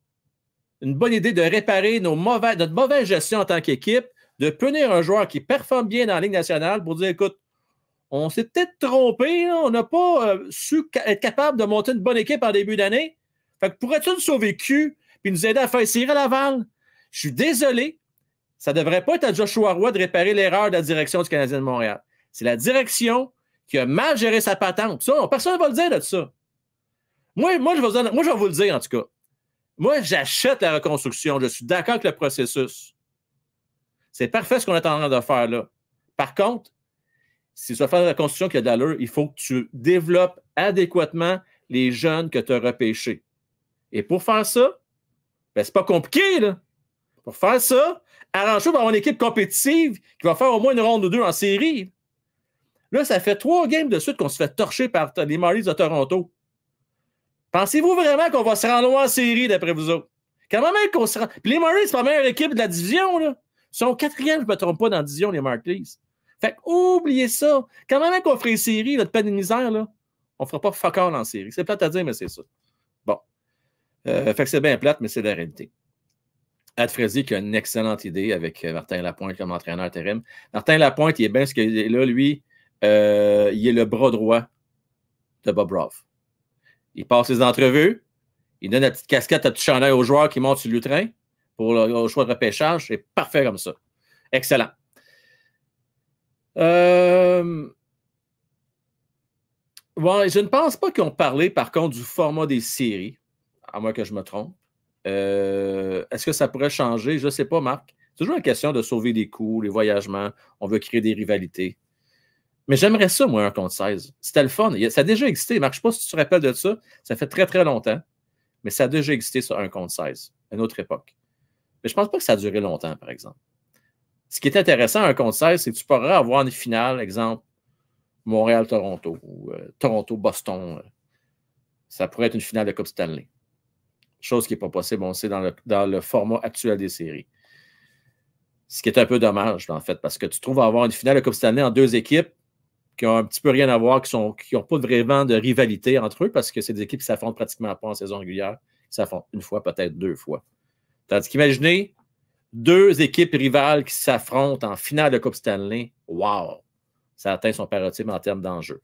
une bonne idée de réparer nos mauvais, notre mauvaise gestion en tant qu'équipe, de punir un joueur qui performe bien dans la Ligue nationale pour dire écoute, on s'est peut-être trompé, on n'a pas euh, su être capable de monter une bonne équipe en début d'année. Fait que pourrais-tu nous sauver cul puis nous aider à faire essayer à Laval. Je suis désolé, ça ne devrait pas être à Joshua Roy de réparer l'erreur de la direction du Canadien de Montréal. C'est la direction qui a mal géré sa patente. personne ne va le dire de ça. Moi, je vais vous le dire en tout cas. Moi, j'achète la reconstruction. Je suis d'accord avec le processus. C'est parfait ce qu'on est en train de faire là. Par contre, si tu vas faire la reconstruction qui a de il faut que tu développes adéquatement les jeunes que tu as repêchés. Et pour faire ça, ben, c'est pas compliqué, là. Pour faire ça, arrange va avoir une équipe compétitive qui va faire au moins une ronde ou deux en série. Là, ça fait trois games de suite qu'on se fait torcher par les Marlies de Toronto. Pensez-vous vraiment qu'on va se rendre loin en série, d'après vous autres? Quand même qu'on se rend... Puis les Marlies, c'est pas la meilleure équipe de la division, là. Ils sont quatrième, je me trompe pas, dans la division, les Marlies. Fait oubliez ça. Quand même qu'on ferait une série, notre peine de misère, là, on fera pas fuck all en série. C'est plate à dire, mais c'est ça. Euh, fait que c'est bien plate, mais c'est la réalité. Ad qui a une excellente idée avec euh, Martin Lapointe comme entraîneur intérim. Martin Lapointe, il est bien ce qu'il là, lui, euh, il est le bras droit de Bob Roth. Il passe ses entrevues, il donne la petite casquette, à petite chandail aux joueurs qui montent sur le train pour le, choix de repêchage. C'est parfait comme ça. Excellent. je ne pense pas qu'ils ont parlé, par contre, du format des séries à moins que je me trompe. Euh, est-ce que ça pourrait changer? Je ne sais pas, Marc. C'est toujours la question de sauver des coûts, les voyagements. On veut créer des rivalités. Mais j'aimerais ça, moi, un compte 16. C'était le fun. Ça a déjà existé. Marc, je ne sais pas si tu te rappelles de ça. Ça fait très, très longtemps. Mais ça a déjà existé, sur un compte 16, à une autre époque. Mais je ne pense pas que ça a duré longtemps, par exemple. Ce qui est intéressant à un compte 16, c'est que tu pourrais avoir une finale, exemple, Montréal-Toronto ou euh, Toronto-Boston. Ça pourrait être une finale de Coupe Stanley chose qui n'est pas possible, on sait, dans le, format actuel des séries. Ce qui est un peu dommage, en fait, parce que tu trouves à avoir une finale de Coupe Stanley en deux équipes qui ont un petit peu rien à voir, qui n'ont qui pas vraiment de rivalité entre eux, parce que c'est des équipes qui s'affrontent pratiquement pas en saison régulière, qui s'affrontent une fois, peut-être deux fois. Tandis qu'imaginez deux équipes rivales qui s'affrontent en finale de Coupe Stanley, wow! Ça atteint son paradigme en termes d'enjeu.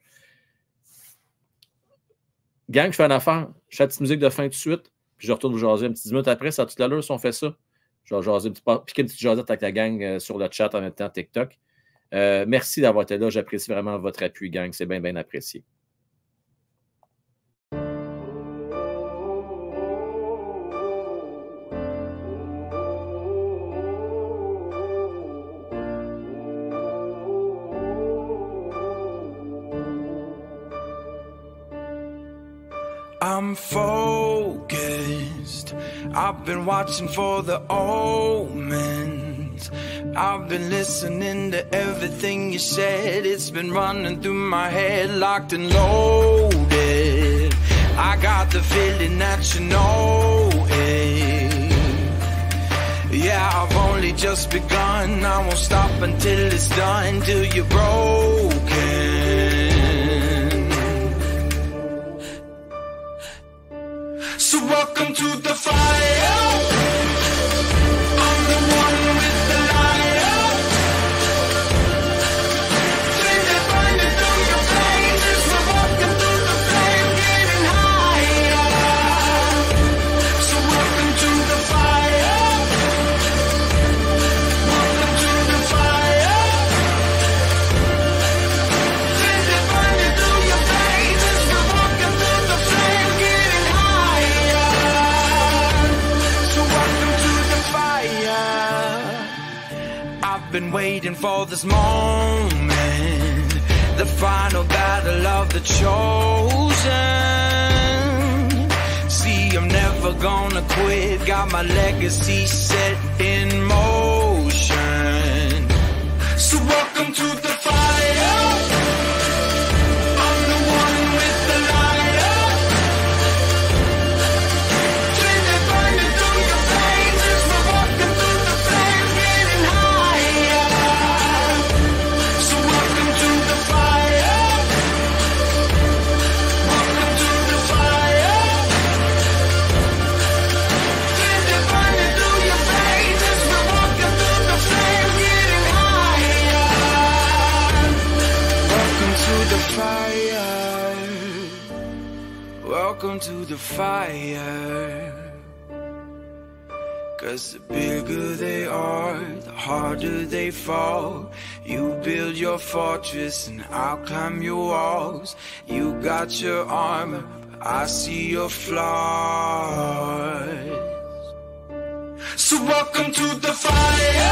Gang, je fais une affaire. Je fais une musique de fin tout de suite. Puis je retourne vous jaser une petite minute après, ça a toute l'allure si on fait ça. Je vais jaser un petit peu, piquer une petite jasette avec la gang euh, sur le chat en même temps TikTok. Euh, merci d'avoir été là. J'apprécie vraiment votre appui, gang. C'est bien, bien apprécié. I'm I've been watching for the omens. I've been listening to everything you said. It's been running through my head, locked and loaded. I got the feeling that you know it. Yeah, I've only just begun. I won't stop until it's done, till you're broken. Welcome to the fire. been waiting for this moment. The final battle of the chosen. See, I'm never gonna quit. Got my legacy set in motion. So welcome to the come to the fire. Cause the bigger they are, the harder they fall. You build your fortress and I'll climb your walls. You got your armor, but I see your flaws. So welcome to the fire.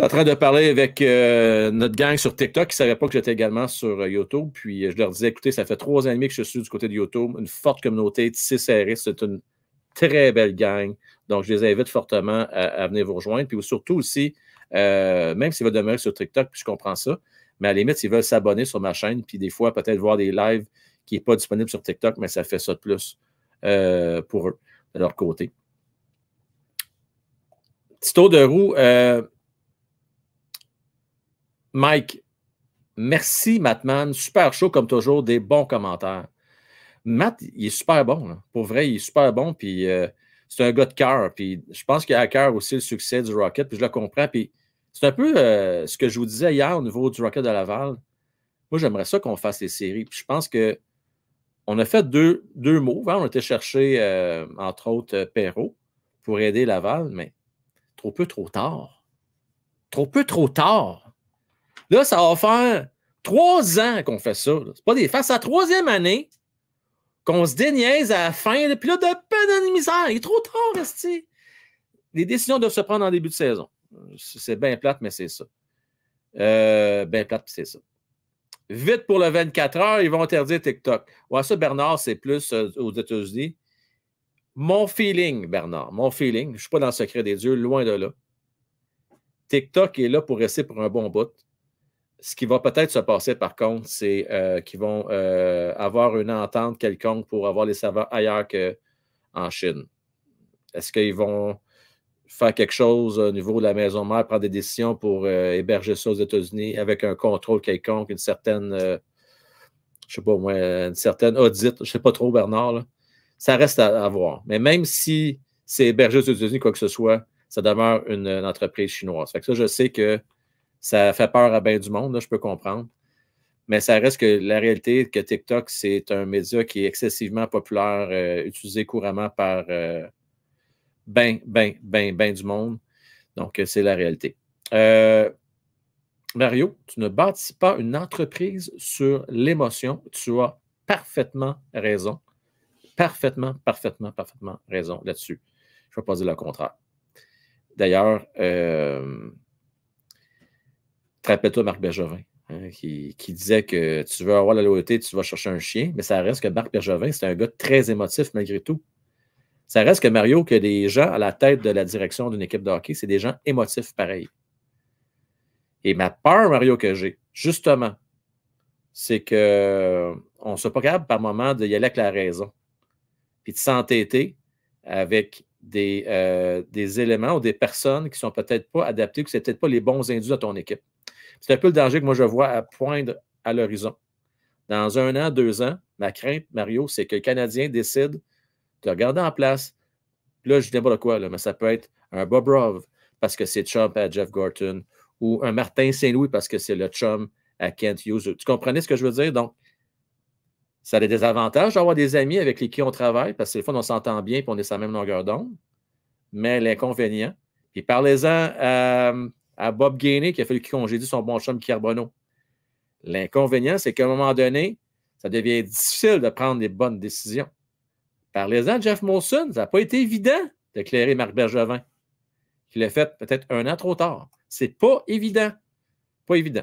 Je suis en train de parler avec euh, notre gang sur TikTok qui ne savait pas que j'étais également sur euh, YouTube. Puis euh, je leur disais, écoutez, ça fait trois ans et demi que je suis du côté de YouTube. Une forte communauté de serrée. C'est une très belle gang. Donc, je les invite fortement à, venir vous rejoindre. Puis surtout aussi, même s'ils veulent demeurer sur TikTok, puis je comprends ça, mais à la limite, s'ils veulent s'abonner sur ma chaîne, puis des fois, peut-être voir des lives qui n'est pas disponible sur TikTok, mais ça fait ça de plus pour eux, de leur côté. Petit tour de roue, Mike, merci, Mattman. Super chaud, comme toujours, des bons commentaires. Matt, il est super bon. Pour vrai, il est super bon. Puis euh, c'est un gars de cœur. Puis je pense qu'il a à cœur aussi le succès du Rocket. Puis je le comprends. Puis c'est un peu euh, ce que je vous disais hier au niveau du Rocket de Laval. Moi, j'aimerais ça qu'on fasse les séries. je pense que on a fait deux, deux mots. Hein. On était chercher, euh, entre autres, Perrault pour aider Laval, mais trop peu, trop tard. Trop peu, trop tard. Là, ça va faire trois ans qu'on fait ça. C'est pas des faces. C'est troisième année qu'on se déniaise à la fin. Puis là, de peine de misère. Il est trop tard, resti. Les décisions doivent se prendre en début de saison. C'est bien plate, mais c'est ça. Euh, bien plate, c'est ça. Vite pour le 24 heures, ils vont interdire TikTok. Ouais, ça, Bernard, c'est plus euh, aux États-Unis. Mon feeling, Bernard, mon feeling, je ne suis pas dans le secret des dieux, loin de là. TikTok est là pour rester pour un bon bout. Ce qui va peut-être se passer, par contre, c'est euh, qu'ils vont euh, avoir une entente quelconque pour avoir les serveurs ailleurs qu'en Chine. Est-ce qu'ils vont faire quelque chose au niveau de la maison mère, prendre des décisions pour euh, héberger ça aux États-Unis avec un contrôle quelconque, une certaine, je je sais pas moi, une certaine audit, je sais pas trop Bernard, ça reste à, voir. Mais même si c'est hébergé aux États-Unis, quoi que ce soit, ça demeure une, entreprise chinoise. Fait que ça, je sais que ça fait peur à bien du monde, là, je peux comprendre. Mais ça reste que la réalité que TikTok, c'est un média qui est excessivement populaire, euh, utilisé couramment par euh, ben, ben, ben, ben du monde. Donc, euh, c'est la réalité. Mario, tu ne bâtis pas une entreprise sur l'émotion. Tu as parfaitement raison. Parfaitement, parfaitement, parfaitement raison là-dessus. Je ne vais pas dire le contraire. D'ailleurs, rappelle-toi Marc Bergevin, hein, qui, disait que tu veux avoir la loyauté, tu vas chercher un chien, mais ça reste que Marc Bergevin, c'est un gars très émotif malgré tout. Ça reste que Mario, que des gens à la tête de la direction d'une équipe de hockey, c'est des gens émotifs pareil. Et ma peur, Mario, que j'ai, justement, c'est qu'on ne soit pas capable par moment d'y aller avec la raison, puis de s'entêter avec des, euh, des, éléments ou des personnes qui ne sont peut-être pas adaptées, que sont peut-être pas les bons individus à ton équipe. C'est un peu le danger que moi je vois à poindre à l'horizon. Dans un an, deux ans, ma crainte, Mario, c'est que le Canadien décide de regarder en place. Là, je dis pas de quoi, mais ça peut être un Bob Bobrov parce que c'est chum à Jeff Gorton ou un Martin Saint-Louis parce que c'est le chum à Kent Hughes. Tu comprenais ce que je veux dire? Donc, ça a des avantages d'avoir des amis avec lesquels on travaille parce que le fond, on s'entend bien et on est sur la même longueur d'onde. Mais l'inconvénient, puis parlez-en à à Bob Gainey qui a fait le dit son bon chum Carbono. L'inconvénient, c'est qu'à un moment donné, ça devient difficile de prendre les bonnes décisions. Parlez-en Jeff Molson, ça n'a pas été évident d'éclairer Marc Bergevin, Il l'a fait peut-être un an trop tard. C'est pas évident. Pas évident.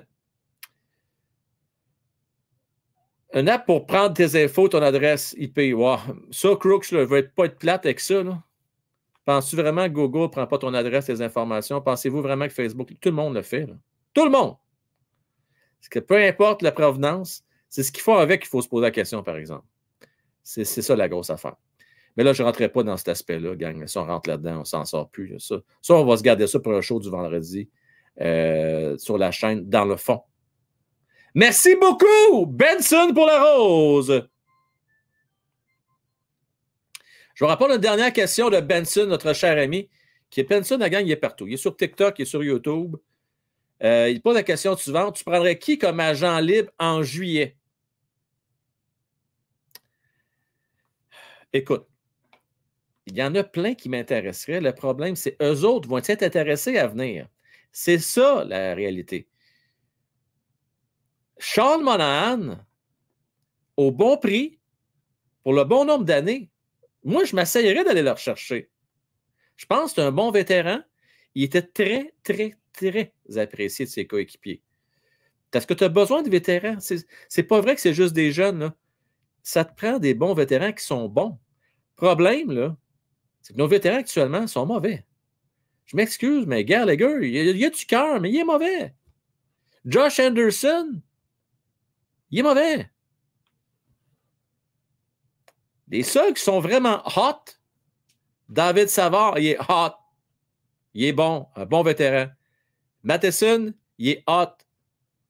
Un app pour prendre tes infos, ton adresse IP. Wow. Ça, Crooks, je ne veux pas être plate avec ça. Là. Penses-tu vraiment que Google ne prend pas ton adresse, tes informations? Pensez-vous vraiment que Facebook, tout le monde le fait? Tout le monde! Parce que peu importe la provenance, c'est ce qu'il faut avec qu'il faut se poser la question, par exemple. C'est ça la grosse affaire. Mais là, je ne rentrerai pas dans cet aspect-là, gang. Si on rentre là-dedans, on s'en sort plus. ça. on va se garder ça pour un show du vendredi euh, sur la chaîne Dans le fond. Merci beaucoup, Benson, pour la rose. Je vais répondre une dernière question de Benson, notre cher ami, qui est Benson, la gang, il est partout. Il est sur TikTok, il est sur YouTube. Euh, il pose la question suivante. Tu prendrais qui comme agent libre en juillet? Écoute, il y en a plein qui m'intéresseraient. Le problème, c'est eux autres vont être intéressés à venir. C'est ça la réalité. Charles Monahan, au bon prix, pour le bon nombre d'années, moi, je m'essayerais d'aller le rechercher. Je pense que c'est un bon vétéran. Il était très, très, très apprécié de ses coéquipiers. Est-ce que tu as besoin de vétérans. C'est pas vrai que c'est juste des jeunes. Ça te prend des bons vétérans qui sont bons. Problème, là, c'est que nos vétérans actuellement sont mauvais. Je m'excuse, mais Gare les gars, il y a du cœur, mais il est mauvais. Josh Anderson, il est mauvais et seuls qui sont vraiment hot, David Savard, il est hot. Il est bon, un bon vétéran. Matheson, il est hot,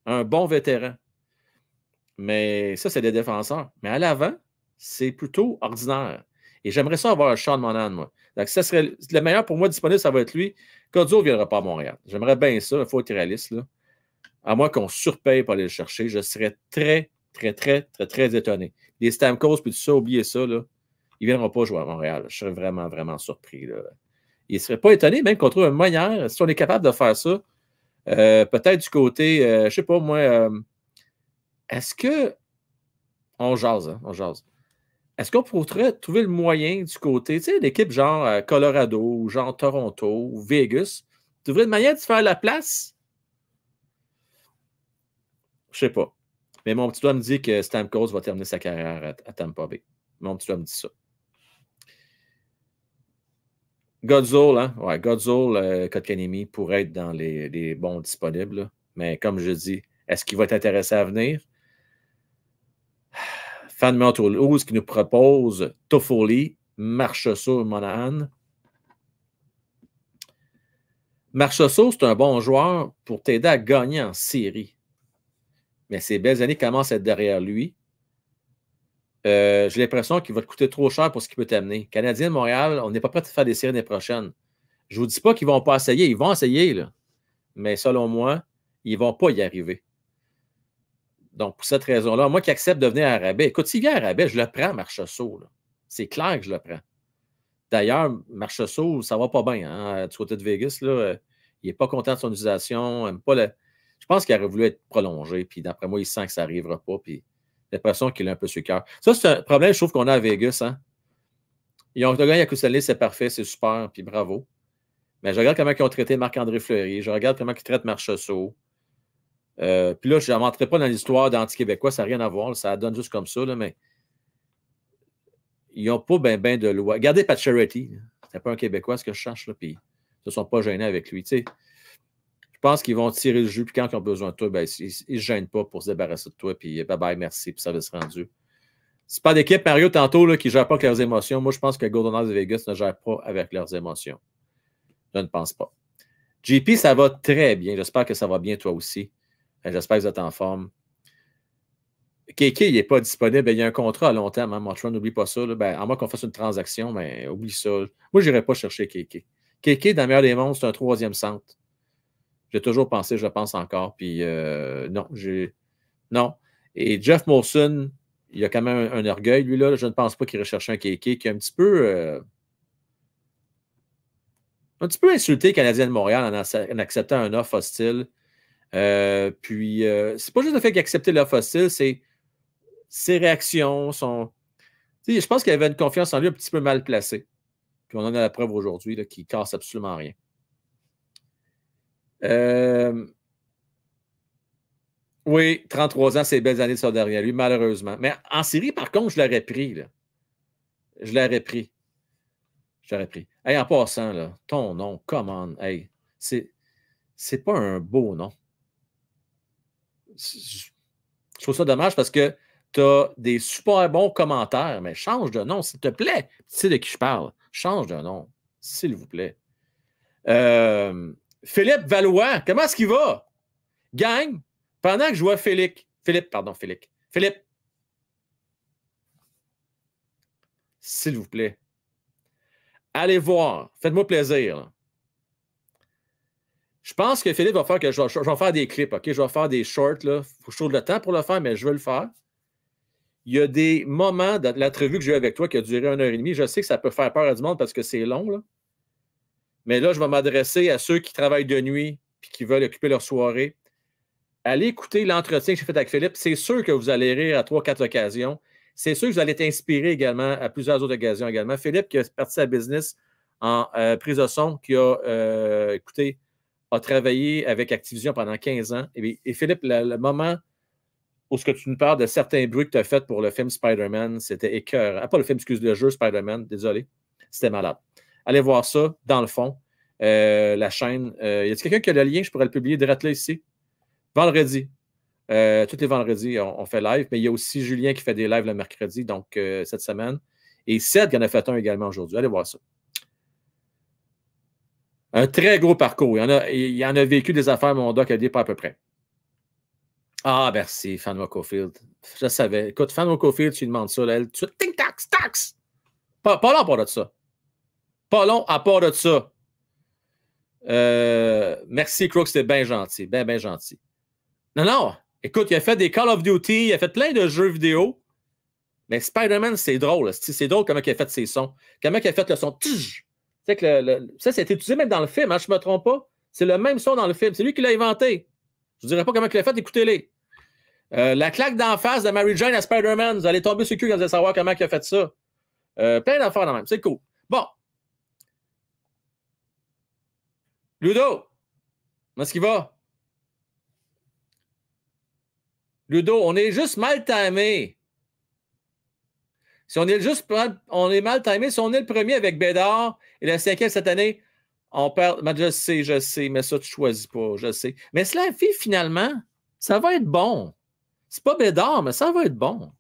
un bon vétéran. Mais ça, c'est des défenseurs. Mais à l'avant, c'est plutôt ordinaire. Et j'aimerais ça avoir un Sean Monan moi. Donc, ça serait le meilleur pour moi disponible, ça va être lui. quand ne viendra pas à Montréal. J'aimerais bien ça, il faut être réaliste. À moins qu'on surpaye pour aller le chercher, je serais très, très, très, très, très étonné les Stamkos puis tout ça, oubliez ça, ils ne viendront pas jouer à Montréal. Je serais vraiment, vraiment surpris. Là. Ils ne seraient pas étonnés, même qu'on trouve un moyen, si on est capable de faire ça, euh, peut-être du côté, euh, je ne sais pas moi, euh, est-ce que. On jase, hein, on jase. Est-ce qu'on pourrait trouver le moyen du côté, tu sais, l'équipe genre Colorado, ou genre Toronto, ou Vegas, trouver une manière de se faire la place? Je sais pas. Mais mon petit doigt me dit que Stamkos va terminer sa carrière à, Tampa Bay. Mon petit doigt me dit ça. Godzol, hein? Ouais, Godzol, euh, pourrait être dans les, bons disponibles. Mais comme je dis, est-ce qu'il va être intéressé à venir? Fan Mental qui nous propose Toffoli, Marchessault, Monahan. Marchessault, c'est un bon joueur pour t'aider à gagner en série mais ces belles années commencent à être derrière lui. Euh, j'ai l'impression qu'il va te coûter trop cher pour ce qu'il peut t'amener. Canadien de Montréal, on n'est pas prêt de faire des séries l'année prochaine. Je ne vous dis pas qu'ils ne vont pas essayer, ils vont essayer, là. mais selon moi, ils ne vont pas y arriver. Donc, pour cette raison-là, moi qui accepte de venir à Rabais, écoute, s'il vient à Rabais, je le prends, Marchessault. C'est clair que je le prends. D'ailleurs, Marchessault, ça ne va pas bien hein, du côté de Vegas. Euh, il n'est pas content de son utilisation, n'aime pas le, je pense qu'il aurait voulu être prolongé, puis d'après moi, il sent que ça n'arrivera pas, puis j'ai l'impression qu'il est un peu sur le cœur. Ça, c'est un problème, je trouve, qu'on a à Vegas. Hein? Ils ont gagné à c'est parfait, c'est super, puis bravo. Mais je regarde comment ils ont traité Marc-André Fleury, je regarde comment ils traitent Marchessault. Euh, puis là, je ne rentrerai pas dans l'histoire d'Anti-Québécois, ça n'a rien à voir, ça donne juste comme ça, mais ils n'ont pas bien ben de loi. Regardez charity C'est pas un Québécois, ce que je cherche, puis ils ne se sont pas gênés avec lui. Tu sais, je pense qu'ils vont tirer le jus, puis quand ils ont besoin de toi, ben, ils ne gênent pas pour se débarrasser de toi, puis euh, bye bye, merci, puis service rendu. C'est pas d'équipe, Mario, tantôt, là, qui ne gère pas avec leurs émotions. Moi, je pense que Golden Knights Vegas ne gère pas avec leurs émotions. Je ne pense pas. JP, ça va très bien. J'espère que ça va bien toi aussi. Euh, j'espère que vous êtes en forme. KK, il n'est pas disponible. Il y a un contrat à long terme. Hein, n'oublie pas ça. Ben, à moins qu'on fasse une transaction, mais ben, oublie ça. Moi, je n'irai pas chercher KK. KK, dans le meilleur des mondes, c'est un troisième centre. J'ai toujours pensé, je pense encore. Puis euh, non, j'ai. Non. Et Jeff Molson, il a quand même un, orgueil, lui-là. Je ne pense pas qu'il recherchait un kéké qui est un petit peu. Euh, un petit peu insulté Canadien de Montréal en, acceptant un offre hostile. Euh, puis, c'est pas juste le fait qu'il accepté l'offre hostile, c'est ses réactions, sont je pense qu'il avait une confiance en lui un petit peu mal placée. Puis on en a la preuve aujourd'hui qui casse absolument rien. Euh, oui, 33 ans, c'est belles années de derrière lui, malheureusement. Mais en Syrie, par contre, je l'aurais pris. Je l'aurais pris. Je l'aurais pris. Et en passant, là, ton nom, commande, hey, c'est, c'est pas un beau nom. Je trouve ça dommage parce que tu as des super bons commentaires, mais change de nom, s'il te plaît. Tu sais de qui je parle. Change de nom, s'il vous plaît. Euh, Philippe Valois, comment est-ce qu'il va? Gang, pendant que je vois Philippe, Philippe, pardon, Philippe, Philippe, s'il vous plaît, allez voir, faites-moi plaisir. Je pense que Philippe va faire que je vais, faire des clips, OK? Je vais faire des shorts, là. Faut que je trouve le temps pour le faire, mais je veux le faire. Il y a des moments de l'entrevue que j'ai eu avec toi qui a duré une heure et demie. Je sais que ça peut faire peur à du monde parce que c'est long, là. Mais là, je vais m'adresser à ceux qui travaillent de nuit et qui veulent occuper leur soirée. Allez écouter l'entretien que j'ai fait avec Philippe. C'est sûr que vous allez rire à trois, quatre occasions. C'est sûr que vous allez être inspiré également à plusieurs autres occasions également. Philippe, qui a parti sa business en euh, prise de son, qui a, euh, a travaillé avec Activision pendant 15 ans. Et, Philippe, le, moment où ce que tu nous parles de certains bruits que tu as faits pour le film Spider-Man, c'était écœurant. Ah, pas le film, excuse, le jeu Spider-Man, désolé. C'était malade. Allez voir ça dans le fond. Euh, la chaîne. Euh, y a-t-il quelqu'un qui a le lien? Je pourrais le publier directement ici. Vendredi. Euh, tous les vendredis, on, fait live, mais il y a aussi Julien qui fait des lives le mercredi, donc cette semaine. Et Seth qui en a fait un également aujourd'hui. Allez voir ça. Un très gros parcours. Il en a, il en a vécu des affaires, mon doc a dit pas à peu près. Ah, merci, Fan Cofield. Je savais. Écoute, Fan Cofield, tu lui demandes ça, là, elle, tu tac, tac. Pas, pas là pour de ça. Pas long à part de ça. Euh, merci, Crook, c'était bien gentil. Bien, bien gentil. Non, non. Écoute, il a fait des Call of Duty, il a fait plein de jeux vidéo. Mais Spider-Man, c'est drôle. C'est drôle comment il a fait ses sons. Comment il a fait le son. Que le, ça, c'est utilisé même dans le film, hein, je ne me trompe pas. C'est le même son dans le film. C'est lui qui l'a inventé. Je ne dirais pas comment il l'a fait, écoutez-les. Euh, la claque d'en face de Mary Jane à Spider-Man, vous allez tomber sur le cul quand vous allez savoir comment il a fait ça. Euh, plein d'affaires dans même. C'est cool. Bon, Ludo! Comment ce qu'il va? Ludo, on est juste mal timé. Si on est juste on est mal timé, si on est le premier avec Bédard et la cinquième cette année, on perd. Mais ben, je sais, je sais, mais ça, tu ne choisis pas, je sais. Mais cela fait finalement, ça va être bon. C'est pas Bédard, mais ça va être bon.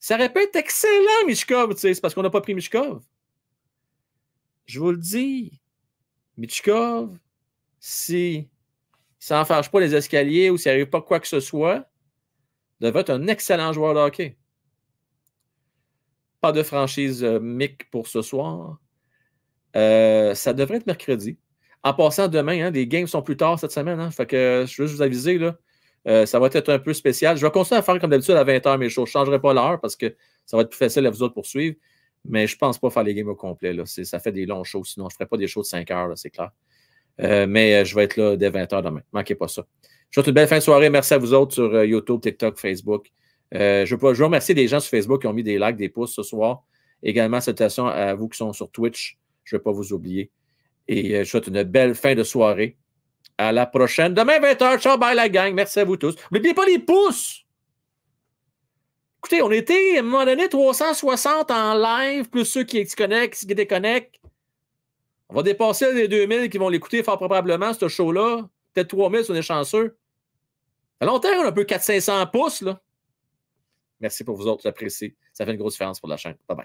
Ça aurait pu être excellent, Mishkov, c'est parce qu'on n'a pas pris Mishkov. Je vous le dis. Michkov, si ça fâche pas les escaliers ou s'il n'arrive pas quoi que ce soit, devrait être un excellent joueur de hockey. Pas de franchise euh, MIC pour ce soir. Euh, ça devrait être mercredi. En passant demain, hein, les games sont plus tard cette semaine. Hein, que euh, je veux juste vous aviser, là, ça va être un peu spécial. Je vais continuer à faire comme d'habitude à 20h mais Je ne changerai pas l'heure parce que ça va être plus facile à vous autres poursuivre. Mais je ne pense pas faire les games au complet. Là. Ça fait des longs shows, sinon je ne ferai pas des shows de 5 heures, c'est clair. Euh, mais euh, je vais être là dès 20 h demain. Manquez pas ça. Je vous souhaite une belle fin de soirée. Merci à vous autres sur euh, YouTube, TikTok, Facebook. je, veux, remercier les gens sur Facebook qui ont mis des likes, des pouces ce soir. Également, salutations à vous qui sont sur Twitch. Je ne vais pas vous oublier. Et je je souhaite une belle fin de soirée. À la prochaine. Demain, 20h. Ciao, bye la gang. Merci à vous tous. N'oubliez pas les pouces. Écoutez, on était à un moment donné 360 en live, plus ceux qui se connectent, qui déconnectent. On va dépasser les 2000 qui vont l'écouter fort probablement, ce show-là. Peut-être 3000 si on est chanceux. À long terme, on a un peu 400-500 pouces, là. Merci pour vous autres, j'apprécie. Ça fait une grosse différence pour la chaîne. Bye bye.